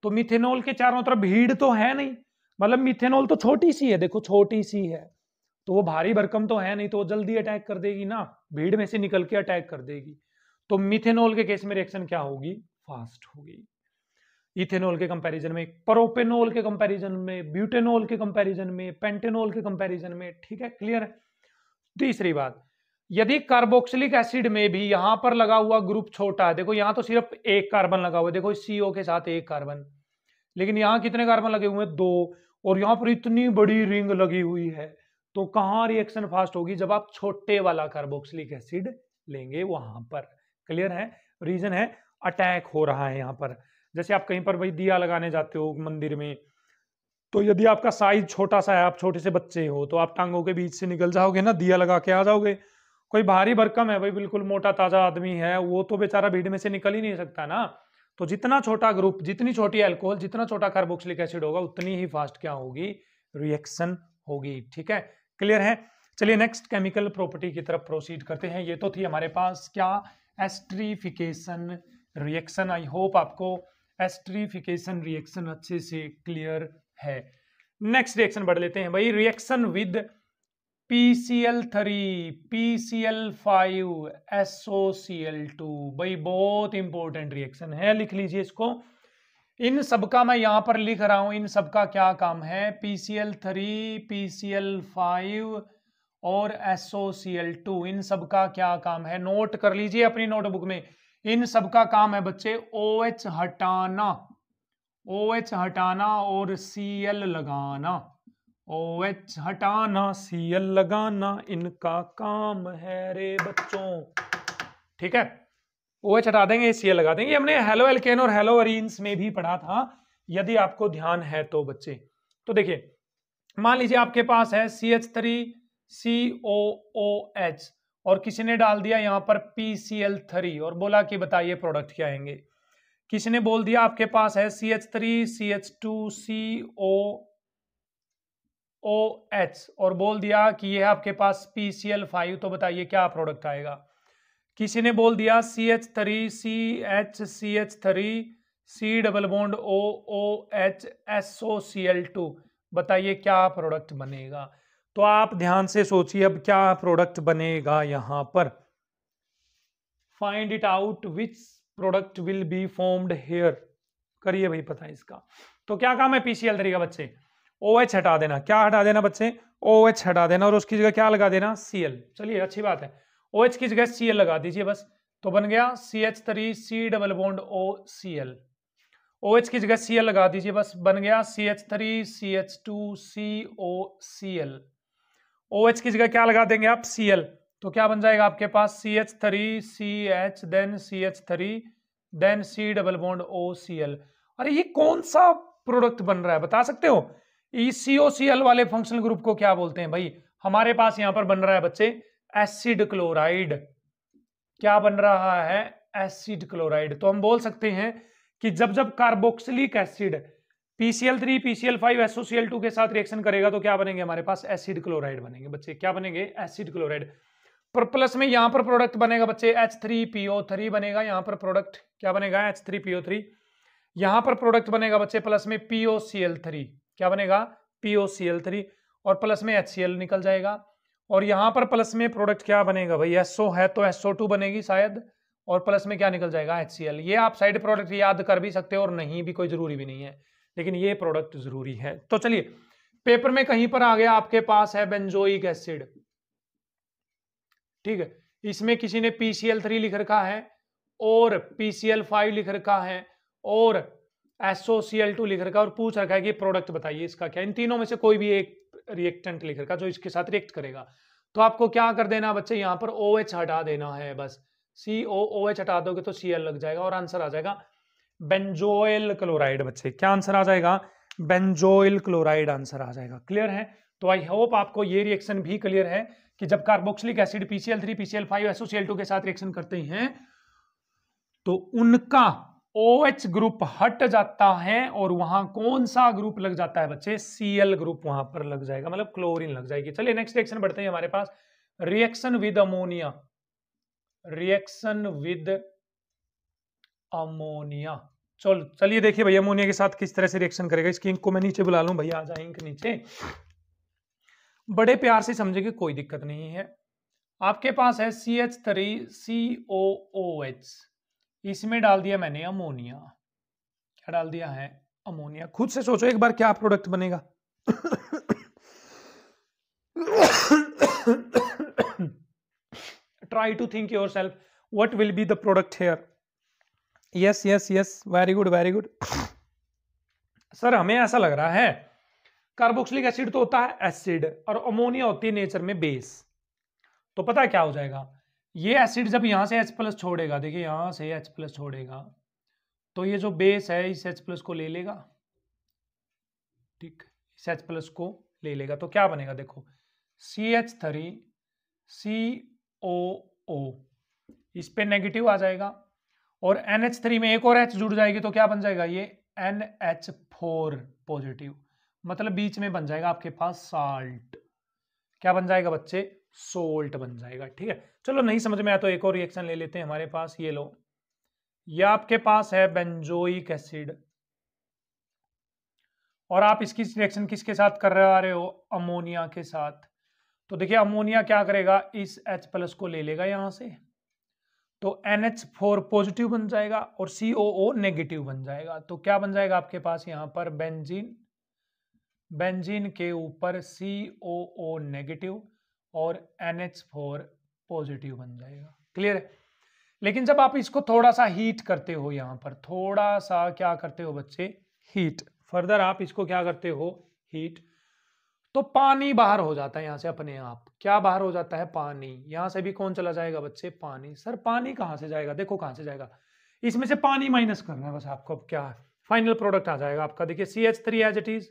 तो मिथेनॉल के चारों तरफ भीड़ तो है नहीं मतलब मिथेनॉल तो छोटी सी है देखो छोटी सी है तो वो भारी भरकम तो है नहीं तो वो जल्दी अटैक कर देगी ना भीड़ में से निकल के अटैक कर देगी तो मिथेनॉल के केस में रिएक्शन क्या होगी फास्ट होगी इथेनॉल के कंपैरिजन में प्रोपेनॉल के कंपैरिजन में ब्यूटेनॉल के कंपैरिजन में पेंटेनॉल के कंपैरिजन में ठीक है क्लियर है तीसरी बात यदि कार्बोक्सिलिक एसिड में भी यहां पर लगा हुआ ग्रुप छोटा है देखो यहां तो सिर्फ एक कार्बन लगा हुआ है देखो सीओ के साथ एक कार्बन लेकिन यहां कितने कार्बन लगे हुए हैं दो और यहां पर इतनी बड़ी रिंग लगी हुई है तो कहां रिएक्शन फास्ट होगी जब आप छोटे वाला कार्बोक्सिलिक एसिड लेंगे वहां पर क्लियर है रीजन है अटैक हो रहा है यहाँ पर जैसे आप कहीं पर भाई दिया लगाने जाते हो मंदिर में तो यदि आपका साइज छोटा सा है आप छोटे से बच्चे हो तो आप टांगों के बीच से निकल जाओगे ना दिया लगा के आ जाओगे कोई भारी भरकम है भाई बिल्कुल मोटा ताजा आदमी है वो तो बेचारा भीड़ में से निकल ही नहीं सकता ना तो जितना छोटा ग्रुप जितनी छोटी अल्कोहल जितना छोटा कार्बोक्सिलिक एसिड होगा उतनी ही फास्ट क्या होगी रिएक्शन होगी ठीक है क्लियर है चलिए नेक्स्ट केमिकल प्रॉपर्टी की तरफ प्रोसीड करते हैं ये तो थी हमारे पास क्या एस्ट्रीफिकेशन रिएक्शन आई होप आपको एस्ट्रीफिकेशन रिएक्शन अच्छे से क्लियर है नेक्स्ट रिएक्शन बढ़ लेते हैं भाई reaction with L three L five SOCl two भाई बहुत इंपॉर्टेंट रिएक्शन है लिख लीजिए इसको इन सबका मैं यहां पर लिख रहा हूँ इन सबका क्या काम है पीसीएल थ्री एल फाइव और टू इन सब का क्या काम है नोट कर लीजिए अपनी नोटबुक में इन सब का काम है बच्चे OH हटाना OH हटाना और Cl लगाना OH हटाना Cl लगाना इनका काम है रे बच्चों ठीक है OH हटा देंगे Cl लगा देंगे हमने हेलो एल्केन और हेलो अरिन्स में भी पढ़ा था यदि आपको ध्यान है तो बच्चे तो देखिए मान लीजिए आपके पास है C H three C O O H और किसी ने डाल दिया यहाँ पर पी सी एल थ्री और बोला कि बताइए प्रोडक्ट क्या आएंगे किसी ने बोल दिया आपके पास है C H three C H two C O O H और बोल दिया कि यह आपके पास पी सी एल फाइव तो बताइए क्या प्रोडक्ट आएगा किसी ने बोल दिया C H three C H C H three C double bond O O H S O C L two बताइए क्या प्रोडक्ट बनेगा तो आप ध्यान से सोचिए अब क्या प्रोडक्ट बनेगा यहाँ पर find it out which product will be formed here करिए भाई पता इसका तो क्या काम है पीसीएल तरीका बच्चे ओ एच हटा देना क्या हटा देना बच्चे ओ एच हटा देना और उसकी जगह क्या लगा देना सीएल चलिए अच्छी बात है ओ एच की जगह सीएल लगा दीजिए बस तो बन गया C H three C double bond O C L O H की जगह सी एल लगा दीजिए बस बन गया C H three C H two C O C L O OH की जगह क्या लगा देंगे आप सी एल तो क्या बन जाएगा आपके पास C H three C H then C H three then C double bond O C L अरे ये कौन सा प्रोडक्ट बन रहा है बता सकते हो E C O C L वाले फंक्शनल ग्रुप को क्या बोलते हैं भाई हमारे पास यहां पर बन रहा है बच्चे एसिड क्लोराइड क्या बन रहा है एसिड क्लोराइड तो हम बोल सकते हैं कि जब जब carboxylic acid PCl three PCl five SOCl two के साथ रिएक्शन करेगा तो क्या बनेंगे हमारे पास एसिड क्लोराइड बनेंगे बच्चे क्या बनेंगे एसिड क्लोराइड प्लस में यहां पर प्रोडक्ट बनेगा बच्चे एच थ्री पीओ थ्री बनेगा यहां पर प्रोडक्ट क्या बनेगा एच थ्री पीओ थ्री यहां पर प्रोडक्ट बनेगा बच्चे प्लस में पीओ सी एल थ्री क्या बनेगा पीओ सी एल थ्री और प्लस में एच सी एल निकल जाएगा और यहां पर प्लस में प्रोडक्ट क्या बनेगा भाई एसओ है तो एसओ टू बनेगी शायद और प्लस में क्या निकल जाएगा एच सी एल ये आप साइड प्रोडक्ट याद कर भी सकते हो और नहीं भी कोई जरूरी भी नहीं है लेकिन ये प्रोडक्ट जरूरी है तो चलिए पेपर में कहीं पर आ गया आपके पास है बेंजोइक एसिड ठीक है इसमें किसी ने पीसीएल थ्री लिख रखा है और पीसीएल फाइव लिख रखा है और एसओसीएल टू लिख रखा है और पूछ रखा है कि प्रोडक्ट बताइए इसका क्या इन तीनों में से कोई भी एक रिएक्टेंट लिख रखा जो इसके साथ रिएक्ट करेगा तो आपको क्या कर देना बच्चे यहाँ पर ओ OH हटा देना है बस सी ओ ओ एच हटा दोगे तो सी एल लग जाएगा और आंसर आ जाएगा बेंजोइल क्लोराइड बच्चे क्या आंसर आ जाएगा बेंजोइल क्लोराइड आंसर आ जाएगा क्लियर है तो आई होप आपको ये रिएक्शन भी क्लियर है कि जब carboxylic acid PCl three PCl five SOCl two के साथ रिएक्शन करते हैं तो उनका ओएच OH ग्रुप हट जाता है और वहां कौन सा ग्रुप लग जाता है बच्चे सीएल ग्रुप वहां पर लग जाएगा मतलब क्लोरीन लग जाएगी चलिए नेक्स्ट रिएक्शन बढ़ते हैं हमारे पास reaction with ammonia reaction with ammonia चलो चलिए देखिए भैया अमोनिया के साथ किस तरह से रिएक्शन करेगा इसकी इंक को मैं नीचे बुला लूं भैया आ जाए इंक नीचे बड़े प्यार से कि कोई दिक्कत नहीं है आपके पास है C H three C O O H इसमें डाल दिया मैंने अमोनिया क्या डाल दिया है अमोनिया खुद से सोचो एक बार क्या प्रोडक्ट बनेगा try to think yourself what will be the product here yes yes yes very good very good sir हमें ऐसा लग रहा है कार्बोक्सिलिक एसिड तो होता है एसिड और अमोनिया होती है नेचर में बेस तो पता क्या हो जाएगा ये एसिड जब यहां से H प्लस छोड़ेगा देखिए यहां से H प्लस छोड़ेगा तो ये जो बेस है इस H प्लस को ले लेगा ठीक इस H प्लस को ले लेगा तो क्या बनेगा देखो C H three C O ओ इस पर नेगेटिव आ जाएगा और एन एच थ्री में एक और एच जुड़ जाएगी तो क्या बन जाएगा ये एन एच फोर पॉजिटिव मतलब बीच में बन जाएगा आपके पास साल्ट क्या बन जाएगा बच्चे सोल्ट बन जाएगा ठीक है चलो नहीं समझ में आया तो एक और रिएक्शन ले लेते हैं हमारे पास ये लो ये आपके पास है बेंजोइक एसिड और आप इसकी रिएक्शन किसके साथ कर रहे आ रहे हो अमोनिया के साथ तो देखिए अमोनिया क्या करेगा इस H प्लस को ले लेगा यहां से तो एन एच फोर पॉजिटिव बन जाएगा और सी ओ ओ नेगेटिव बन जाएगा तो क्या बन जाएगा आपके पास यहाँ पर बेंजीन बेंजीन के ऊपर सी ओ ओ नेगेटिव और एन एच फोर पॉजिटिव बन जाएगा क्लियर है लेकिन जब आप इसको थोड़ा सा हीट करते हो यहाँ पर थोड़ा सा क्या करते हो बच्चे हीट फर्दर आप इसको क्या करते हो हीट तो पानी बाहर हो जाता है यहाँ से अपने आप क्या बाहर हो जाता है पानी यहां से भी कौन चला जाएगा बच्चे पानी सर पानी कहां से जाएगा देखो कहां से जाएगा इसमें से पानी माइनस करना है बस आपको अब क्या है फाइनल प्रोडक्ट आ जाएगा आपका देखिए C H three as it is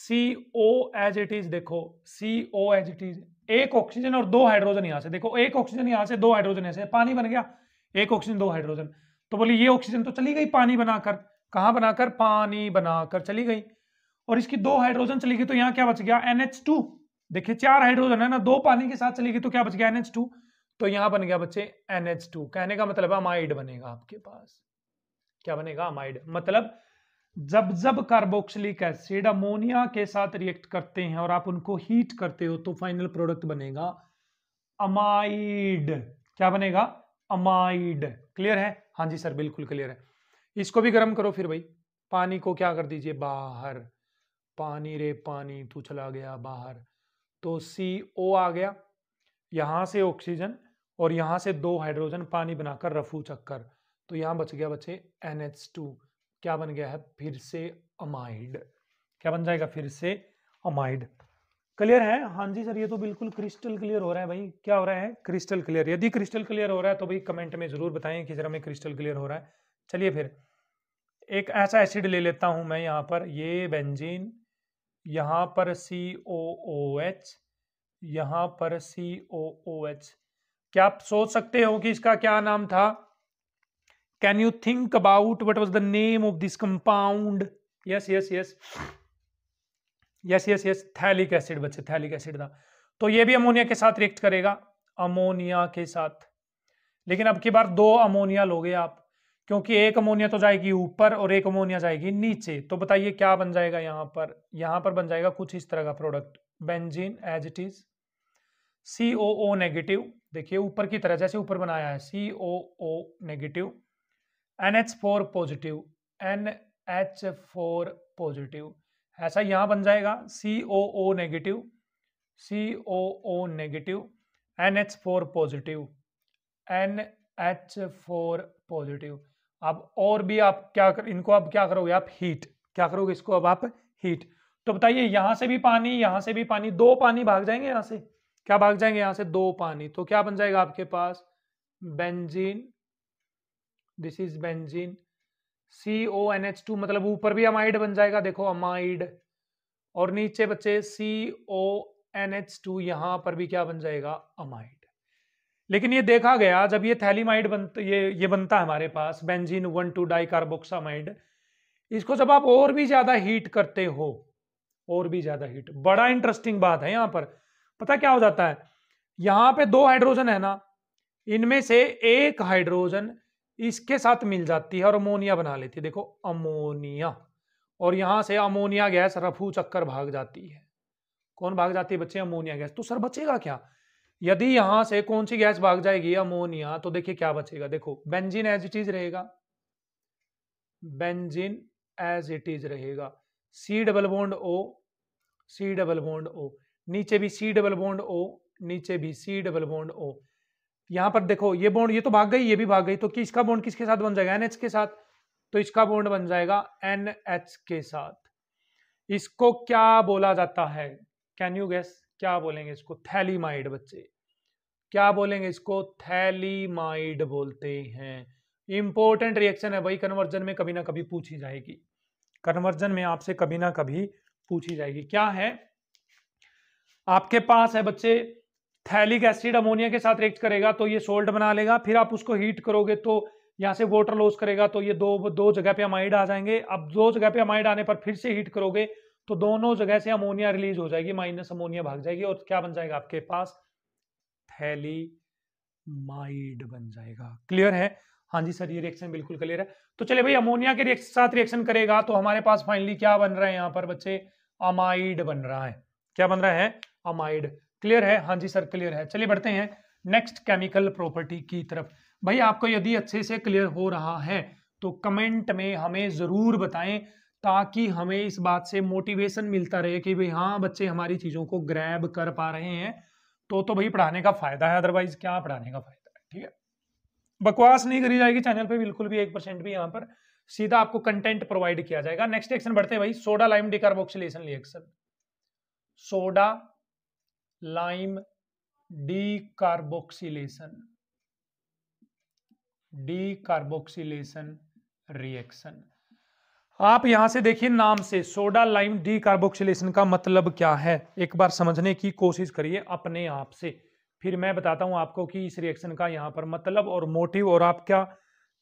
C O as it is देखो C O as it is एक ऑक्सीजन और दो हाइड्रोजन यहां से देखो एक ऑक्सीजन यहां से दो हाइड्रोजन ऐसे पानी बन गया एक ऑक्सीजन दो हाइड्रोजन तो बोले ये ऑक्सीजन तो चली गई पानी बनाकर कहा बनाकर पानी बनाकर चली गई और इसकी दो हाइड्रोजन चली गई तो यहाँ क्या बच गया एन एच टू देखिए चार हाइड्रोजन है ना दो पानी के साथ चलेगी तो क्या बच गया एनएच टू तो यहां बन गया बच्चे एनएच टू कहने का मतलब अमाइड बनेगा आपके पास क्या बनेगा अमाइड मतलब जब जब कार्बोक्सिलिक एसिड अमोनिया के साथ रिएक्ट करते हैं और आप उनको हीट करते हो तो फाइनल प्रोडक्ट बनेगा अमाइड क्या बनेगा अमाइड क्लियर है हाँ जी सर बिल्कुल क्लियर है इसको भी गर्म करो फिर भाई पानी को क्या कर दीजिए बाहर पानी रे पानी तू चला गया बाहर तो सी ओ आ गया यहाँ से ऑक्सीजन और यहाँ से दो हाइड्रोजन पानी बनाकर रफू चक्कर तो यहाँ बच गया बच्चे एन एच टू क्या बन गया है फिर से अमाइड क्या बन जाएगा फिर से अमाइड क्लियर है हाँ जी सर ये तो बिल्कुल क्रिस्टल क्लियर हो रहा है भाई क्या हो रहा है क्रिस्टल क्लियर यदि क्रिस्टल क्लियर हो रहा है तो भाई कमेंट में जरूर बताएं कि जरा मैं क्रिस्टल क्लियर हो रहा है चलिए फिर एक ऐसा एसिड ले लेता हूं मैं यहाँ पर ये बेंजीन यहाँ पर सी ओ ओ एच यहाँ पर सी ओ ओ एच क्या आप सोच सकते हो कि इसका क्या नाम था can you think about what was the name of this compound yes yes yes yes yes yes phthalic acid बच्चे थैलिक एसिड था तो ये भी अमोनिया के साथ रिएक्ट करेगा अमोनिया के साथ लेकिन अब की बार दो अमोनिया लोगे आप क्योंकि एक अमोनिया तो जाएगी ऊपर और एक अमोनिया जाएगी नीचे तो बताइए क्या बन जाएगा यहाँ पर यहाँ पर बन जाएगा कुछ इस तरह का product benzene as it is C O O negative देखिए ऊपर की तरह जैसे ऊपर बनाया है C O O negative N H four positive N H four positive ऐसा यहाँ बन जाएगा C O O negative C O O negative N H four positive N H four positive आप और भी आप क्या कर इनको आप क्या करोगे आप हीट क्या करोगे इसको अब आप हीट तो बताइए यहां से भी पानी यहां से भी पानी दो पानी भाग जाएंगे यहां से क्या भाग जाएंगे यहां से दो पानी तो क्या बन जाएगा आपके पास benzene this is benzene C O N H two मतलब ऊपर भी अमाइड बन जाएगा देखो अमाइड और नीचे बच्चे C O N H two यहां पर भी क्या बन जाएगा अमाइड लेकिन ये देखा गया जब ये थैलीमाइड बनता ये ये बनता है हमारे पास benzene one two di carboxamide इसको जब आप और भी ज़्यादा हीट करते हो और भी ज़्यादा हीट बड़ा इंटरेस्टिंग बात है यहाँ पर पता क्या हो जाता है यहां पे दो हाइड्रोजन है ना इनमें से एक हाइड्रोजन इसके साथ मिल जाती है और अमोनिया बना लेती है देखो अमोनिया और यहां से अमोनिया गैस रफू चक्कर भाग जाती है कौन भाग जाती है बच्चे अमोनिया गैस तो सर बचेगा क्या यदि यहां से कौन सी गैस भाग जाएगी अमोनिया तो देखिए क्या बचेगा देखो बेंजिन एज इट इज रहेगा बेंजिन एज इट इज रहेगा C double bond O C double bond O नीचे भी सी डबल बोंड ओ नीचे भी सी डबल बोंड ओ यहां पर देखो ये बोंड ये तो भाग गई ये भी भाग गई तो किसका इसका किसके साथ बन जाएगा एनएच के साथ तो इसका बोंड बन जाएगा एन एच के साथ इसको क्या बोला जाता है कैन यू गैस क्या बोलेंगे इसको थैलीमाइड बच्चे क्या बोलेंगे इसको थैलीमाइड बोलते हैं इंपॉर्टेंट रिएक्शन है भाई कन्वर्जन में कभी ना कभी पूछी जाएगी कन्वर्जन में आपसे कभी ना कभी पूछी जाएगी क्या है आपके पास है बच्चे थैलिक एसिड अमोनिया के साथ रिएक्ट करेगा तो ये सोल्ट बना लेगा फिर आप उसको हीट करोगे तो यहां से वाटर लॉस करेगा तो ये दो दो जगह पे अमाइड आ जाएंगे अब दो जगह पे अमाइड आने पर फिर से हीट करोगे तो दोनों जगह से अमोनिया रिलीज हो जाएगी माइनस अमोनिया भाग जाएगी और क्या बन जाएगा आपके पास थैलीमाइड बन जाएगा क्लियर है हाँ जी सर ये रिएक्शन बिल्कुल क्लियर है तो चले भाई अमोनिया के साथ रिएक्शन करेगा तो हमारे पास फाइनली क्या बन रहा है यहाँ पर बच्चे अमाइड बन रहा है क्या बन रहा है अमाइड क्लियर है हाँ जी सर क्लियर है चलिए बढ़ते हैं नेक्स्ट केमिकल प्रॉपर्टी की तरफ भाई आपको यदि अच्छे से क्लियर हो रहा है तो कमेंट में हमें ज़रूर बताएं ताकि हमें इस बात से मोटिवेशन मिलता रहे कि भाई हाँ बच्चे हमारी चीज़ों को ग्रैब कर पा रहे हैं तो तो भाई पढ़ाने का फायदा है अदरवाइज क्या पढ़ाने का फायदा है ठीक है बकवास नहीं करी जाएगी चैनल पे बिल्कुल भी एक परसेंट भी यहाँ पर सीधा आपको कंटेंट प्रोवाइड किया जाएगा नेक्स्ट एक्शन बढ़ते हैं भाई soda lime decarboxylation reaction soda lime decarboxylation decarboxylation reaction आप यहां से देखिए नाम से सोडा लाइम डी कार्बोक्सिलेशन का मतलब क्या है एक बार समझने की कोशिश करिए अपने आप से फिर मैं बताता हूं आपको कि इस रिएक्शन का यहां पर मतलब और मोटिव और आप क्या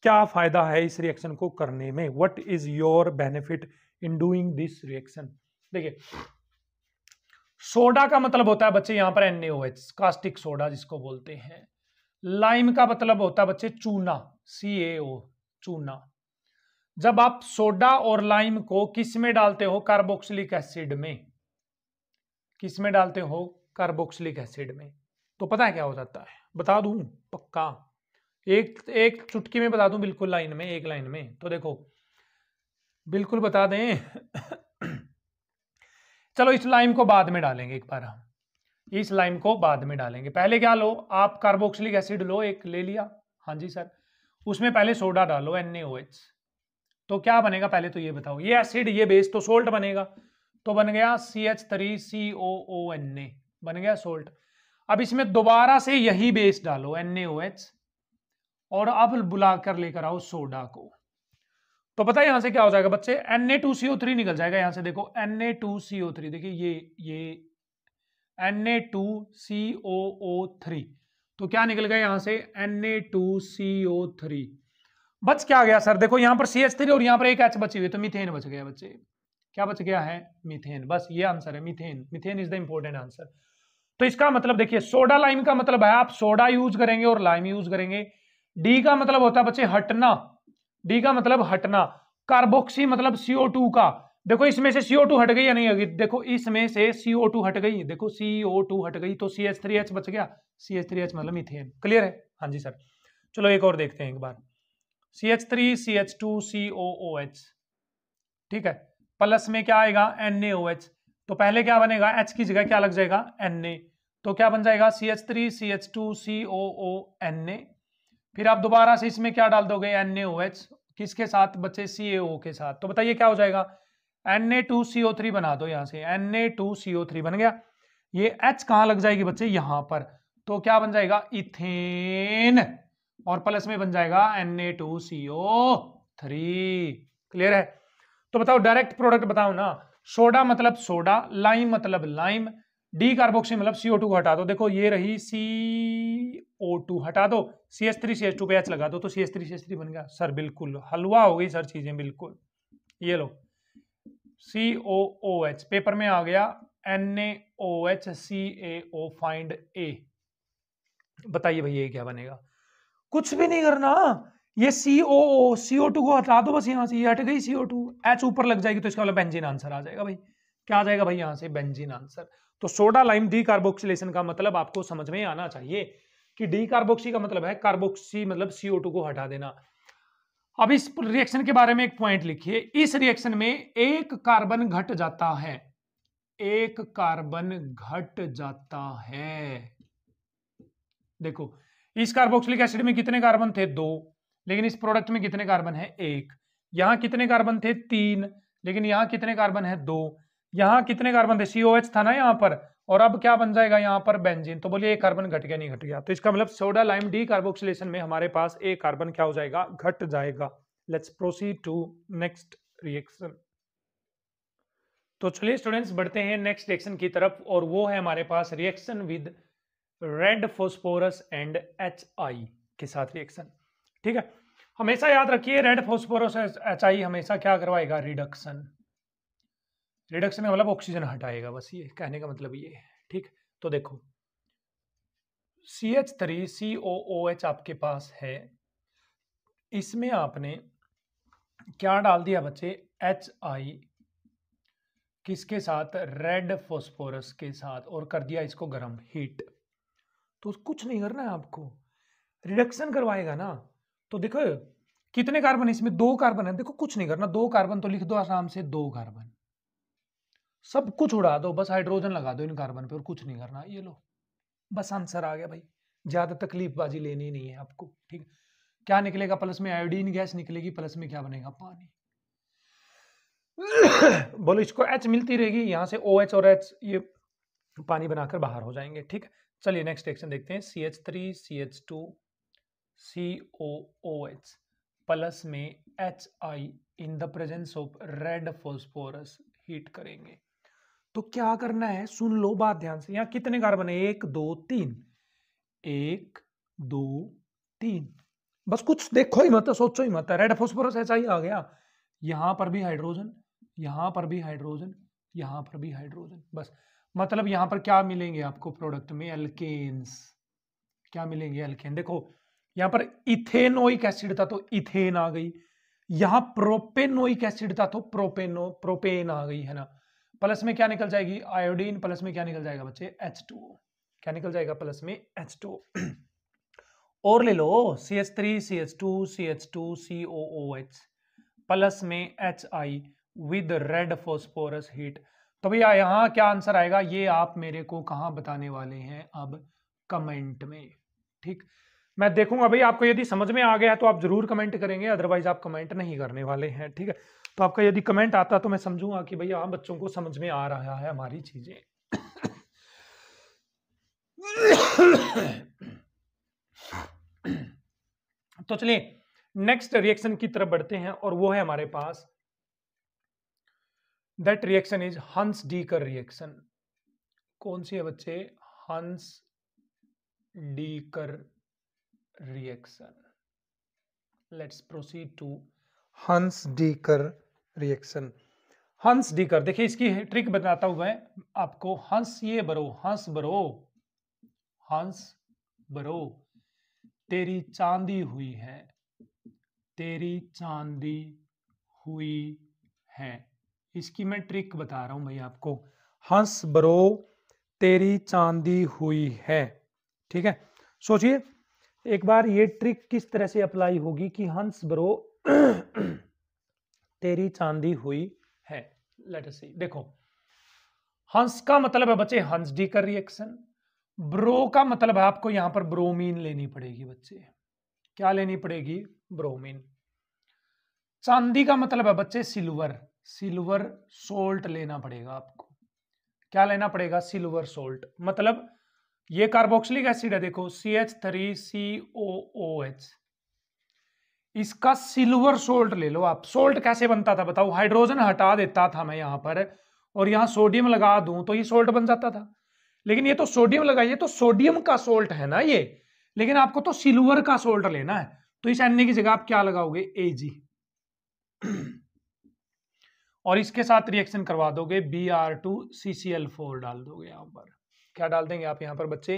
क्या फायदा है इस रिएक्शन को करने में what is your benefit in doing this reaction देखिए सोडा का मतलब होता है बच्चे यहाँ पर एच कास्टिक सोडा जिसको बोलते हैं लाइम का मतलब होता है बच्चे चूना सी चूना जब आप सोडा और लाइम को किस में डालते हो कार्बोक्सिलिक एसिड में किस में डालते हो कार्बोक्सिलिक एसिड में तो पता है क्या हो जाता है बता दू पक्का एक एक चुटकी में बता दू बिल्कुल लाइन में एक लाइन में तो देखो बिल्कुल बता दें चलो इस लाइम को बाद में डालेंगे एक बार हम इस लाइम को बाद में डालेंगे पहले क्या लो आप कार्बोक्सिलिक एसिड लो एक ले लिया हाँ जी सर उसमें पहले सोडा डालो एन तो क्या बनेगा पहले तो ये बताओ ये एसिड ये बेस तो सोल्ट बनेगा तो बन गया C H three C O O N A बन गया सोल्ट अब इसमें दोबारा से यही बेस डालो एन ए ओ एच और अब बुलाकर लेकर आओ सोडा को तो पता है यहां से क्या हो जाएगा बच्चे N A two C O three निकल जाएगा यहां से देखो N A two C O three देखिए ये ये N A two C O O three तो क्या निकल गया यहां से N A two C O three बच क्या गया सर देखो यहाँ पर सी एच थ्री और यहाँ पर एक एच बची हुई तो मिथेन बच गया बच्चे क्या बच गया है मिथेन बस ये आंसर है methane methane is the important answer तो इसका मतलब देखिए सोडा लाइम का मतलब है आप सोडा यूज करेंगे और लाइम यूज करेंगे डी का मतलब होता है बच्चे हटना डी का मतलब हटना कार्बोक्सी मतलब सीओ टू का देखो इसमें से सीओ टू हट गई या नहीं होगी देखो इसमें से सीओ टू हट गई देखो सीओ टू हट गई तो सी एच थ्री एच बच गया सी एच थ्री एच मतलब मिथेन क्लियर है हाँ जी सर चलो एक और देखते हैं एक बार C H three C H two C O O H ठीक है प्लस में क्या आएगा एन ए ओ एच तो पहले क्या बनेगा एच की जगह क्या लग जाएगा एन ए तो क्या बन जाएगा C H three C H two C O O N A फिर आप दोबारा से इसमें क्या डाल दोगे एन ए ओ एच किसके साथ बच्चे सी ए ओ के साथ तो बताइए क्या हो जाएगा N A two C O three बना दो यहाँ से N A two C O three बन गया ये एच कहाँ लग जाएगी बच्चे यहाँ पर तो क्या बन जाएगा इथेन और प्लस में बन जाएगा N A two C O three clear है तो बताओ डायरेक्ट प्रोडक्ट बताओ ना सोडा मतलब सोडा लाइम मतलब लाइम डी कार्बोक्सी मतलब सीओ टू हटा दो देखो ये रही सी ओ टू हटा दो C S three C S two पे एच लगा दो तो C S three C S three बन गया सर बिल्कुल हलवा हो गई सर चीजें बिल्कुल ये लो सी ओ ओ एच पेपर में आ गया N A O H C A O find a बताइए भैया ये क्या बनेगा कुछ भी नहीं करना ये सीओ सीओ टू को हटा दो बस यहां से ये हट गई सीओ टू एच ऊपर लग जाएगी तो इसका वाला बेंजीन आंसर आ जाएगा भाई क्या आ जाएगा भाई यहां से बेंजीन आंसर तो सोडा लाइम डी कार्बोक्सिलेशन का मतलब आपको समझ में आना चाहिए कि डी कार्बोक्सी का मतलब है कार्बोक्सी मतलब सीओ टू को हटा देना अब इस रिएक्शन के बारे में एक पॉइंट लिखिए इस रिएक्शन में एक कार्बन घट जाता है एक कार्बन घट जाता है देखो इस कार्बोक्सिलिक एसिड में कितने कार्बन थे दो लेकिन इस प्रोडक्ट में कितने कार्बन है एक यहाँ कितने कार्बन थे तीन लेकिन यहाँ कितने कार्बन है दो यहाँ कितने कार्बन थे सीओ था ना यहाँ पर और अब क्या बन जाएगा यहाँ पर बेंजीन तो बोलिए एक कार्बन घट गया नहीं घट गया तो इसका मतलब सोडा लाइम डी कार्बोक्सिलेशन में हमारे पास एक कार्बन क्या हो जाएगा घट जाएगा let's proceed to next reaction तो चलिए स्टूडेंट्स बढ़ते हैं नेक्स्ट रिएक्शन की तरफ और वो है हमारे पास reaction with red phosphorus and H I के साथ रिएक्शन ठीक है हमेशा याद रखिए रेड फोस्फोरस एच आई हमेशा क्या करवाएगा रिडक्शन रिडक्शन का मतलब ऑक्सीजन हटाएगा बस ये कहने का मतलब ये ठीक तो देखो C H three C O O H आपके पास है इसमें आपने क्या डाल दिया बच्चे एच आई किसके साथ रेड फोस्फोरस के साथ और कर दिया इसको गर्म हीट तो कुछ नहीं करना है आपको रिडक्शन करवाएगा ना तो देखो कितने कार्बन है इसमें दो कार्बन है देखो कुछ नहीं करना दो कार्बन तो लिख दो आराम से दो कार्बन सब कुछ उड़ा दो बस हाइड्रोजन लगा दो इन कार्बन पे और कुछ नहीं करना ये लो बस आंसर आ गया भाई ज़्यादा तकलीफबाजी लेनी नहीं है आपको ठीक है क्या निकलेगा प्लस में आयोडीन गैस निकलेगी प्लस में क्या बनेगा पानी बोलो इसको एच मिलती रहेगी यहाँ से ओ OH एच और एच ये पानी बनाकर बाहर हो जाएंगे ठीक है चलिए नेक्स्ट रिएक्शन देखते हैं C H three C H two C O O H plus में H I in the presence of red phosphorus heat करेंगे तो क्या करना है सुन लो बात ध्यान से यहाँ कितने कार्बन है एक दो तीन एक दो तीन बस कुछ देखो ही मत सोचो ही मत रेड फॉस्फोरस एच आई आ गया यहाँ पर भी हाइड्रोजन यहाँ पर भी हाइड्रोजन यहाँ पर भी हाइड्रोजन बस मतलब यहां पर क्या मिलेंगे आपको प्रोडक्ट में एल्केन्स क्या मिलेंगे एल्केन देखो यहां पर इथेनोइक एसिड था तो इथेन आ गई यहां प्रोपेनोइक एसिड था तो प्रोपेनो प्रोपेन आ गई है ना प्लस में क्या निकल जाएगी आयोडीन प्लस में क्या निकल जाएगा बच्चे एच क्या निकल जाएगा प्लस में एच और ले लो C H three C H two C H two C O O H plus में H I with red phosphorus heat तो भैया यहाँ क्या आंसर आएगा ये आप मेरे को कहाँ बताने वाले हैं अब कमेंट में ठीक मैं देखूंगा भाई आपको यदि समझ में आ गया तो आप जरूर कमेंट करेंगे अदरवाइज आप कमेंट नहीं करने वाले हैं ठीक है तो आपका यदि कमेंट आता तो मैं समझूंगा कि भैया हाँ, बच्चों को समझ में आ रहा है हमारी चीजें तो चलिए नेक्स्ट रिएक्शन की तरफ बढ़ते हैं और वो है हमारे पास दैट रिएक्शन इज हंस डीकर रिएक्शन कौन सी है बच्चे Hunsdiecker reaction let's proceed to Hunsdiecker reaction हंस डीकर देखिए इसकी ट्रिक बताता हूं मैं आपको हंस ये बरो हंस बरो हंस बरो तेरी चांदी हुई है तेरी चांदी हुई है इसकी मैं ट्रिक बता रहा हूं भाई आपको हंस बरो तेरी चांदी हुई है ठीक है सोचिए एक बार ये ट्रिक किस तरह से अप्लाई होगी कि हंस ब्रो तेरी चांदी हुई है लेट सी देखो हंस का मतलब है बच्चे हंस डी का रिएक्शन ब्रो का मतलब है आपको यहां पर ब्रोमीन लेनी पड़ेगी बच्चे क्या लेनी पड़ेगी ब्रोमीन चांदी का मतलब है बच्चे सिल्वर सिल्वर सोल्ट लेना पड़ेगा आपको क्या लेना पड़ेगा सिल्वर सोल्ट मतलब ये कार्बोक्सिलिक एसिड है देखो C H three C O O H इसका सिल्वर सोल्ट ले लो आप सोल्ट कैसे बनता था बताओ हाइड्रोजन हटा देता था मैं यहां पर और यहां सोडियम लगा दू तो ये सोल्ट बन जाता था लेकिन ये तो सोडियम लगाइए तो सोडियम का सोल्ट है ना ये लेकिन आपको तो सिल्वर का सोल्ट लेना है तो इस एन की जगह आप क्या लगाओगे ए जी और इसके साथ रिएक्शन करवा दोगे B R two C C L four डाल दोगे यहाँ पर क्या डाल देंगे आप यहाँ पर बच्चे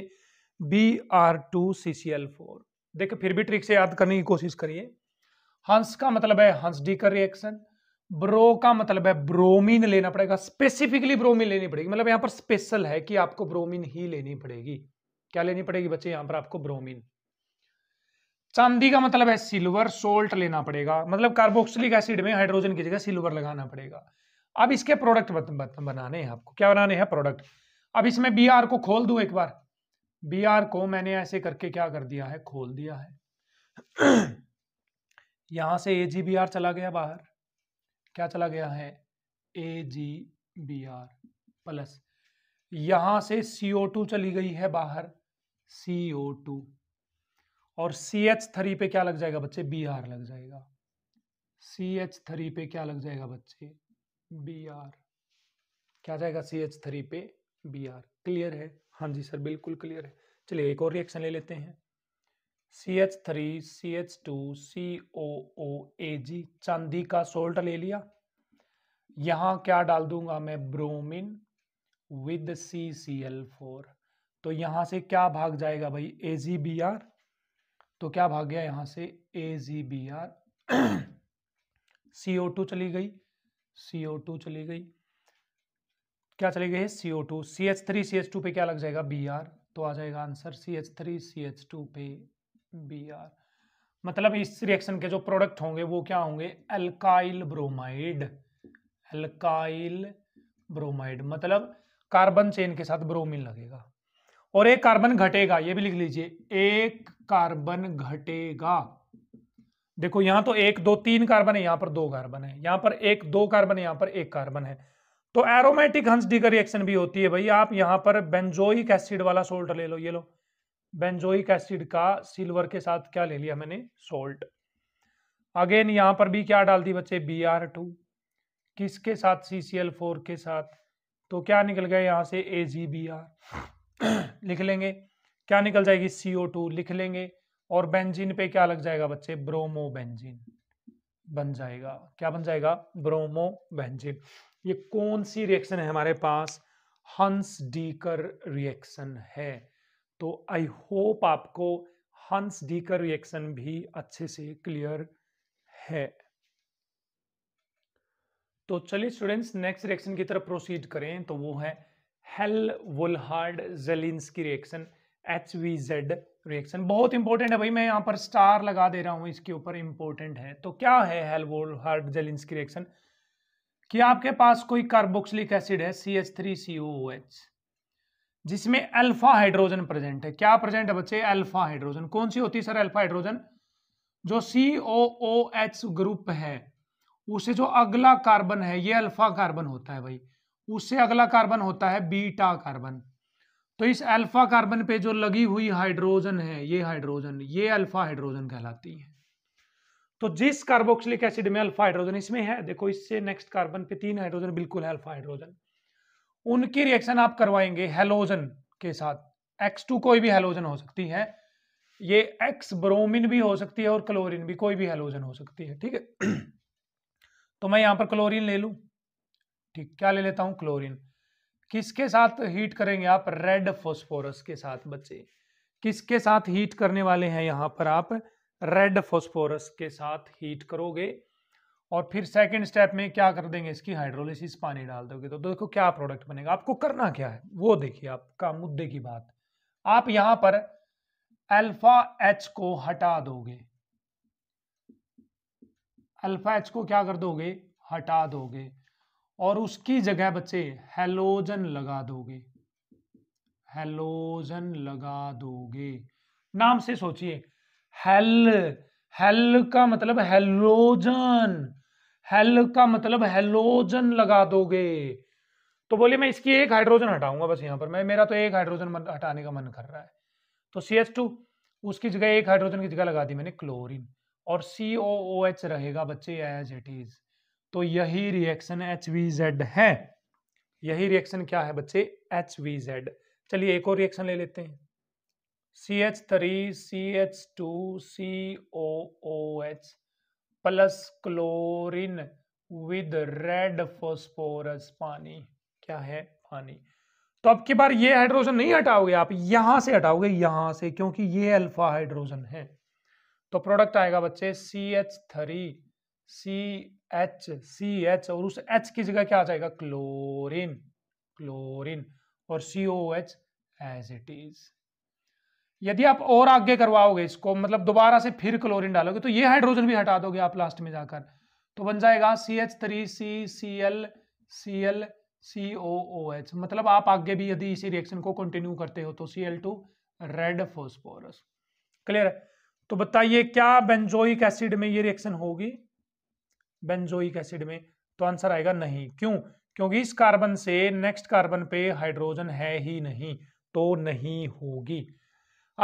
B R two C C L four देखिए फिर भी ट्रिक से याद करने की कोशिश करिए हंस का मतलब है हंस डी का रिएक्शन ब्रो का मतलब है ब्रोमीन लेना पड़ेगा स्पेसिफिकली ब्रोमीन लेनी पड़ेगी मतलब यहाँ पर स्पेशल है कि आपको ब्रोमीन ही लेनी पड़ेगी क्या लेनी पड़ेगी बच्चे यहाँ पर आपको ब्रोमीन चांदी का मतलब है सिल्वर सोल्ट लेना पड़ेगा मतलब कार्बोक्सिलिक एसिड में हाइड्रोजन की जगह सिल्वर लगाना पड़ेगा अब इसके प्रोडक्ट बत, बत, बनाने हैं आपको क्या बनाने हैं प्रोडक्ट अब इसमें बी आर को खोल दू एक बार बी आर को मैंने ऐसे करके क्या कर दिया है खोल दिया है यहां से ए जी बी आर चला गया बाहर क्या चला गया है A G B R plus यहां से सीओ टू चली गई है बाहर सीओ टू और सी एच थ्री पे क्या लग जाएगा बच्चे बी आर लग जाएगा सी एच थ्री पे क्या लग जाएगा बच्चे बी आर क्या जाएगा सी एच थ्री पे बी आर क्लियर है हाँ जी सर बिल्कुल क्लियर है चलिए एक और रिएक्शन ले लेते हैं C H three C H two C O O A G चांदी का सोल्ट ले लिया यहाँ क्या डाल दूंगा मैं bromine with C C L four तो यहाँ से क्या भाग जाएगा भाई ए जी बी आर तो क्या भाग गया यहाँ से A G B R C O two चली गई सी ओ टू चली गई क्या चली गई है C O two C H three C H two पे क्या लग जाएगा बी आर तो आ जाएगा answer C H three C H two पे बी आर मतलब इस रिएक्शन के जो प्रोडक्ट होंगे वो क्या होंगे एल्काइल ब्रोमाइड एल्काइल ब्रोमाइड मतलब कार्बन चेन के साथ ब्रोमीन लगेगा और एक कार्बन घटेगा ये भी लिख लीजिए एक कार्बन घटेगा देखो यहां तो एक दो तीन कार्बन है यहां पर दो कार्बन है यहां पर एक दो कार्बन है यहां पर एक कार्बन है तो एरोमेटिक हंस डीगर रिएक्शन भी होती है भाई आप यहां पर बेंजोइक एसिड वाला सोल्ट ले लो ये लो बेंजोइक एसिड का सिल्वर के साथ क्या ले लिया मैंने सोल्ट अगेन यहां पर भी क्या डाल दी बच्चे बी आर टू किसके साथ सी सी एल फोर के साथ तो क्या निकल गया यहां से ए जी बी आर लिख लेंगे क्या निकल जाएगी CO2 लिख लेंगे और बेंजीन पे क्या लग जाएगा बच्चे ब्रोमो बेंजीन बन जाएगा क्या बन जाएगा ब्रोमो बेंजीन ये कौन सी रिएक्शन है हमारे पास हंस डीकर रिएक्शन है तो आई होप आपको हंस डीकर रिएक्शन भी अच्छे से क्लियर है तो चलिए स्टूडेंट्स नेक्स्ट रिएक्शन की तरफ प्रोसीड करें तो वो है हेल वुलहार्ड जेलिंस की reaction H V Z reaction बहुत इंपॉर्टेंट है भाई मैं यहाँ पर स्टार लगा दे रहा हूँ इसके ऊपर इंपॉर्टेंट है तो क्या है हेलवोल हार्ट की रिएक्शन कि आपके पास कोई कार्बोक्सिलिक एसिड है C H three C O H जिसमें अल्फा हाइड्रोजन प्रेजेंट है क्या प्रेजेंट है बच्चे अल्फा हाइड्रोजन कौन सी होती है सर अल्फा हाइड्रोजन जो सी ओ ओ एच ग्रुप है उसे जो अगला कार्बन है ये अल्फा कार्बन होता है भाई उससे अगला कार्बन होता है बीटा कार्बन तो इस अल्फा कार्बन पे जो लगी हुई हाइड्रोजन है ये हाइड्रोजन ये अल्फा हाइड्रोजन कहलाती है तो जिस कार्बोक्सिलिक एसिड में अल्फा हाइड्रोजन इसमें है देखो इससे नेक्स्ट कार्बन पे तीन हाइड्रोजन बिल्कुल है अल्फा हाइड्रोजन उनकी रिएक्शन आप करवाएंगे हेलोजन के साथ एक्स टू कोई भी हेलोजन हो सकती है ये एक्स ब्रोमिन भी हो सकती है और क्लोरीन भी कोई भी हेलोजन हो सकती है ठीक है तो मैं यहां पर क्लोरीन ले लू ठीक क्या ले लेता हूं क्लोरीन किसके साथ हीट करेंगे आप रेड फॉस्फोरस के साथ बच्चे किसके साथ हीट करने वाले हैं यहां पर आप रेड फॉस्फोरस के साथ हीट करोगे और फिर सेकंड स्टेप में क्या कर देंगे इसकी हाइड्रोलिसिस पानी डाल दोगे तो देखो क्या प्रोडक्ट बनेगा आपको करना क्या है वो देखिए आपका मुद्दे की बात आप यहां पर अल्फा एच को हटा दोगे अल्फा एच को क्या कर दोगे हटा दोगे और उसकी जगह बच्चे हेलोजन लगा दोगे हेलोजन लगा दोगे नाम से सोचिए हेल हेल का मतलब हेलोजन हेल का मतलब हेलोजन लगा दोगे तो बोलिए मैं इसकी एक हाइड्रोजन हटाऊंगा बस यहां पर मैं मेरा तो एक हाइड्रोजन हटाने का मन कर रहा है तो सी एच टू उसकी जगह एक हाइड्रोजन की जगह लगा दी मैंने क्लोरीन और सी ओ ओ एच रहेगा बच्चे एज इट इज़ तो यही रिएक्शन एच वी जेड है यही रिएक्शन क्या है बच्चे एच वी जेड चलिए एक और रिएक्शन ले लेते हैं C H three C H two C O O H plus chlorine with red phosphorus पानी क्या है पानी तो अब की बार ये हाइड्रोजन नहीं हटाओगे आप यहां से हटाओगे यहां से क्योंकि ये अल्फा हाइड्रोजन है तो प्रोडक्ट आएगा बच्चे C H three C H C H और उस एच की जगह क्या आ जाएगा क्लोरीन क्लोरीन और C O H as it is यदि आप और आगे करवाओगे इसको मतलब दोबारा से फिर क्लोरीन डालोगे तो ये हाइड्रोजन भी हटा दोगे आप लास्ट में जाकर तो बन जाएगा C H three C C L C L C O O H मतलब आप आगे भी यदि इसी रिएक्शन को कंटिन्यू करते हो तो C L two red phosphorus clear है तो बताइए क्या बेंजोइक एसिड में ये रिएक्शन होगी बेंजोइक एसिड में तो आंसर आएगा नहीं क्यों क्योंकि इस कार्बन से नेक्स्ट कार्बन पे हाइड्रोजन है ही नहीं तो नहीं होगी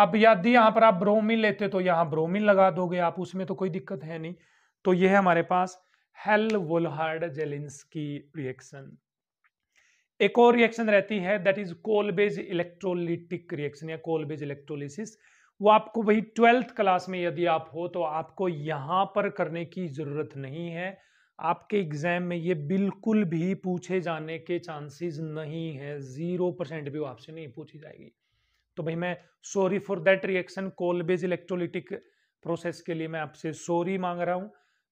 अब यदि यहां पर आप ब्रोमिन लेते तो यहां ब्रोमिन लगा दोगे आप उसमें तो कोई दिक्कत है नहीं तो यह है हमारे पास हेल जेलिंस की रिएक्शन एक और रिएक्शन रहती है that is Kolbe's electrolytic reaction या कोलबेज इलेक्ट्रोलिस वो आपको वही ट्वेल्थ क्लास में यदि आप हो तो आपको यहाँ पर करने की ज़रूरत नहीं है आपके एग्ज़ाम में ये बिल्कुल भी पूछे जाने के चांसेस नहीं है ज़ीरो परसेंट भी आपसे नहीं पूछी जाएगी तो भाई मैं sorry for that reaction Kolbe's electrolytic process के लिए मैं आपसे सॉरी मांग रहा हूँ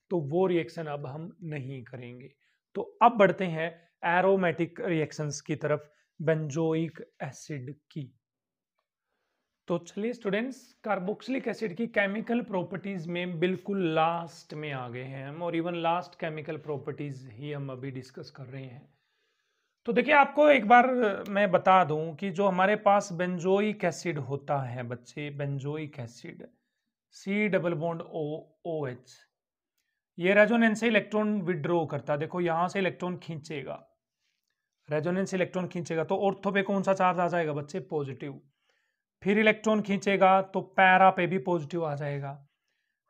तो वो रिएक्शन अब हम नहीं करेंगे तो अब बढ़ते हैं एरोमेटिक रिएक्शंस की तरफ बेंजोइक एसिड की तो चलिए स्टूडेंट्स कार्बोक्सिलिक एसिड की केमिकल प्रॉपर्टीज में बिल्कुल लास्ट में आ गए हैं हम और इवन लास्ट केमिकल प्रॉपर्टीज ही हम अभी डिस्कस कर रहे हैं तो देखिए आपको एक बार मैं बता दूं कि जो हमारे पास बेंजोइक एसिड होता है बच्चे benzoic acid C double bond O O H ये रेजोनेंस से इलेक्ट्रॉन विड्रॉ करता है देखो यहाँ से इलेक्ट्रॉन खींचेगा रेजोनेंस इलेक्ट्रॉन खींचेगा तो ऑर्थो पे कौन सा चार्ज आ जाएगा बच्चे पॉजिटिव फिर इलेक्ट्रॉन खींचेगा तो पैरा पे भी पॉजिटिव आ जाएगा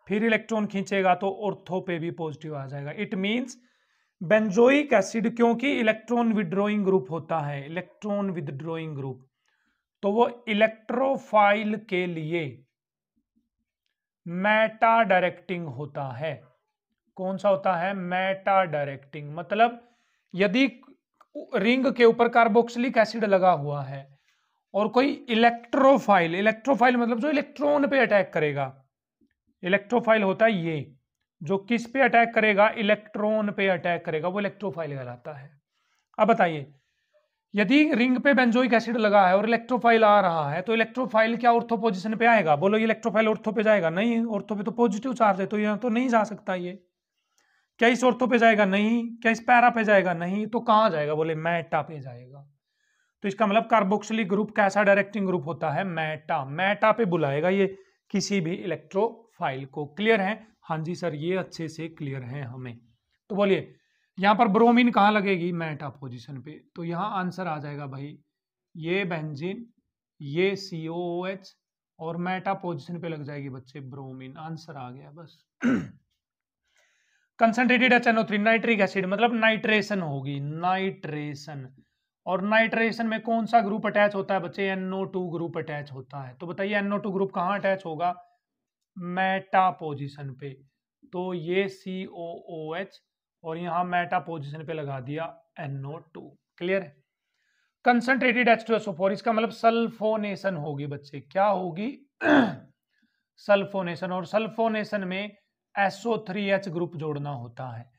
फिर इलेक्ट्रॉन खींचेगा तो ऑर्थो पे भी पॉजिटिव आ जाएगा इट मीन्स बेंजोइक एसिड क्योंकि इलेक्ट्रॉन विद्रोइंग ग्रुप होता है इलेक्ट्रॉन विदड्रॉइंग ग्रुप तो वो इलेक्ट्रोफाइल के लिए मेटा डायरेक्टिंग होता है कौन सा होता है मेटा डायरेक्टिंग मतलब यदि रिंग के ऊपर कार्बोक्सिलिक एसिड लगा हुआ है और कोई इलेक्ट्रोफाइल इलेक्ट्रोफाइल मतलब जो इलेक्ट्रॉन पे अटैक करेगा इलेक्ट्रोफाइल होता है ये जो किस पे अटैक करेगा इलेक्ट्रॉन पे अटैक करेगा वो इलेक्ट्रोफाइल कहलाता है अब बताइए यदि रिंग पे बेंजोइक एसिड लगा है और इलेक्ट्रोफाइल आ रहा है तो इलेक्ट्रोफाइल क्या ऑर्थो पोजिशन पे आएगा बोलो ये इलेक्ट्रोफाइल ऑर्थो पे जाएगा नहीं ऑर्थो पे तो पॉजिटिव चार्ज है तो यहाँ तो नहीं जा सकता ये क्या इस ऑर्थो पे जाएगा नहीं क्या इस पैरा पे जाएगा नहीं तो कहाँ जाएगा बोले मैटा पे जाएगा तो इसका मतलब कार्बोक्सिलिक ग्रुप कैसा डायरेक्टिंग ग्रुप होता है मैटा मैटा पे बुलाएगा ये किसी भी इलेक्ट्रोफाइल को क्लियर है हाँ जी सर ये अच्छे से क्लियर है हमें तो बोलिए यहाँ पर ब्रोमीन कहाँ लगेगी मैटा पोजिशन पे तो यहाँ आंसर आ जाएगा भाई ये बेंजिन ये सी एच और मैटा पोजिशन पे लग जाएगी बच्चे ब्रोमीन आंसर आ गया बस concentrated H N O three nitric acid मतलब नाइट्रेशन होगी नाइट्रेशन और नाइट्रेशन में कौन सा ग्रुप अटैच होता है बच्चे एनओ टू ग्रुप अटैच होता है तो बताइए एनओ टू ग्रुप कहाँ अटैच होगा मेटा पोजिशन पे तो ये सी ओ ओ एच और यहाँ मेटा पोजिशन पे लगा दिया एनओ टू क्लियर है concentrated H two S O four इसका मतलब सल्फोनेशन होगी बच्चे क्या होगी सल्फोनेशन और सल्फोनेशन में एसओ थ्री एच ग्रुप जोड़ना होता है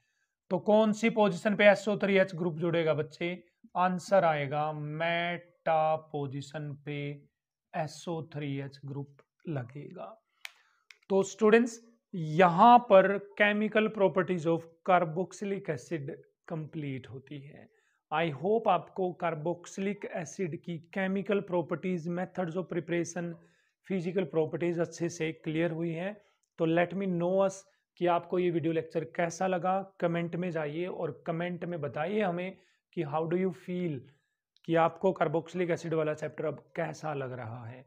तो कौन सी पोजिशन पे एसओ थ्री एच ग्रुप जुड़ेगा बच्चे आंसर आएगा मेटा पोजिशन पे एसओ थ्री एच ग्रुप लगेगा तो स्टूडेंट्स यहां पर chemical properties of carboxylic acid complete होती है आई होप आपको कार्बोक्सिलिक एसिड की chemical properties methods of preparation physical properties अच्छे से क्लियर हुई हैं तो लेट मी नो अस कि आपको ये वीडियो लेक्चर कैसा लगा कमेंट में जाइए और कमेंट में बताइए हमें कि हाउ डू यू फील कि आपको कार्बोक्सिलिक एसिड वाला चैप्टर अब कैसा लग रहा है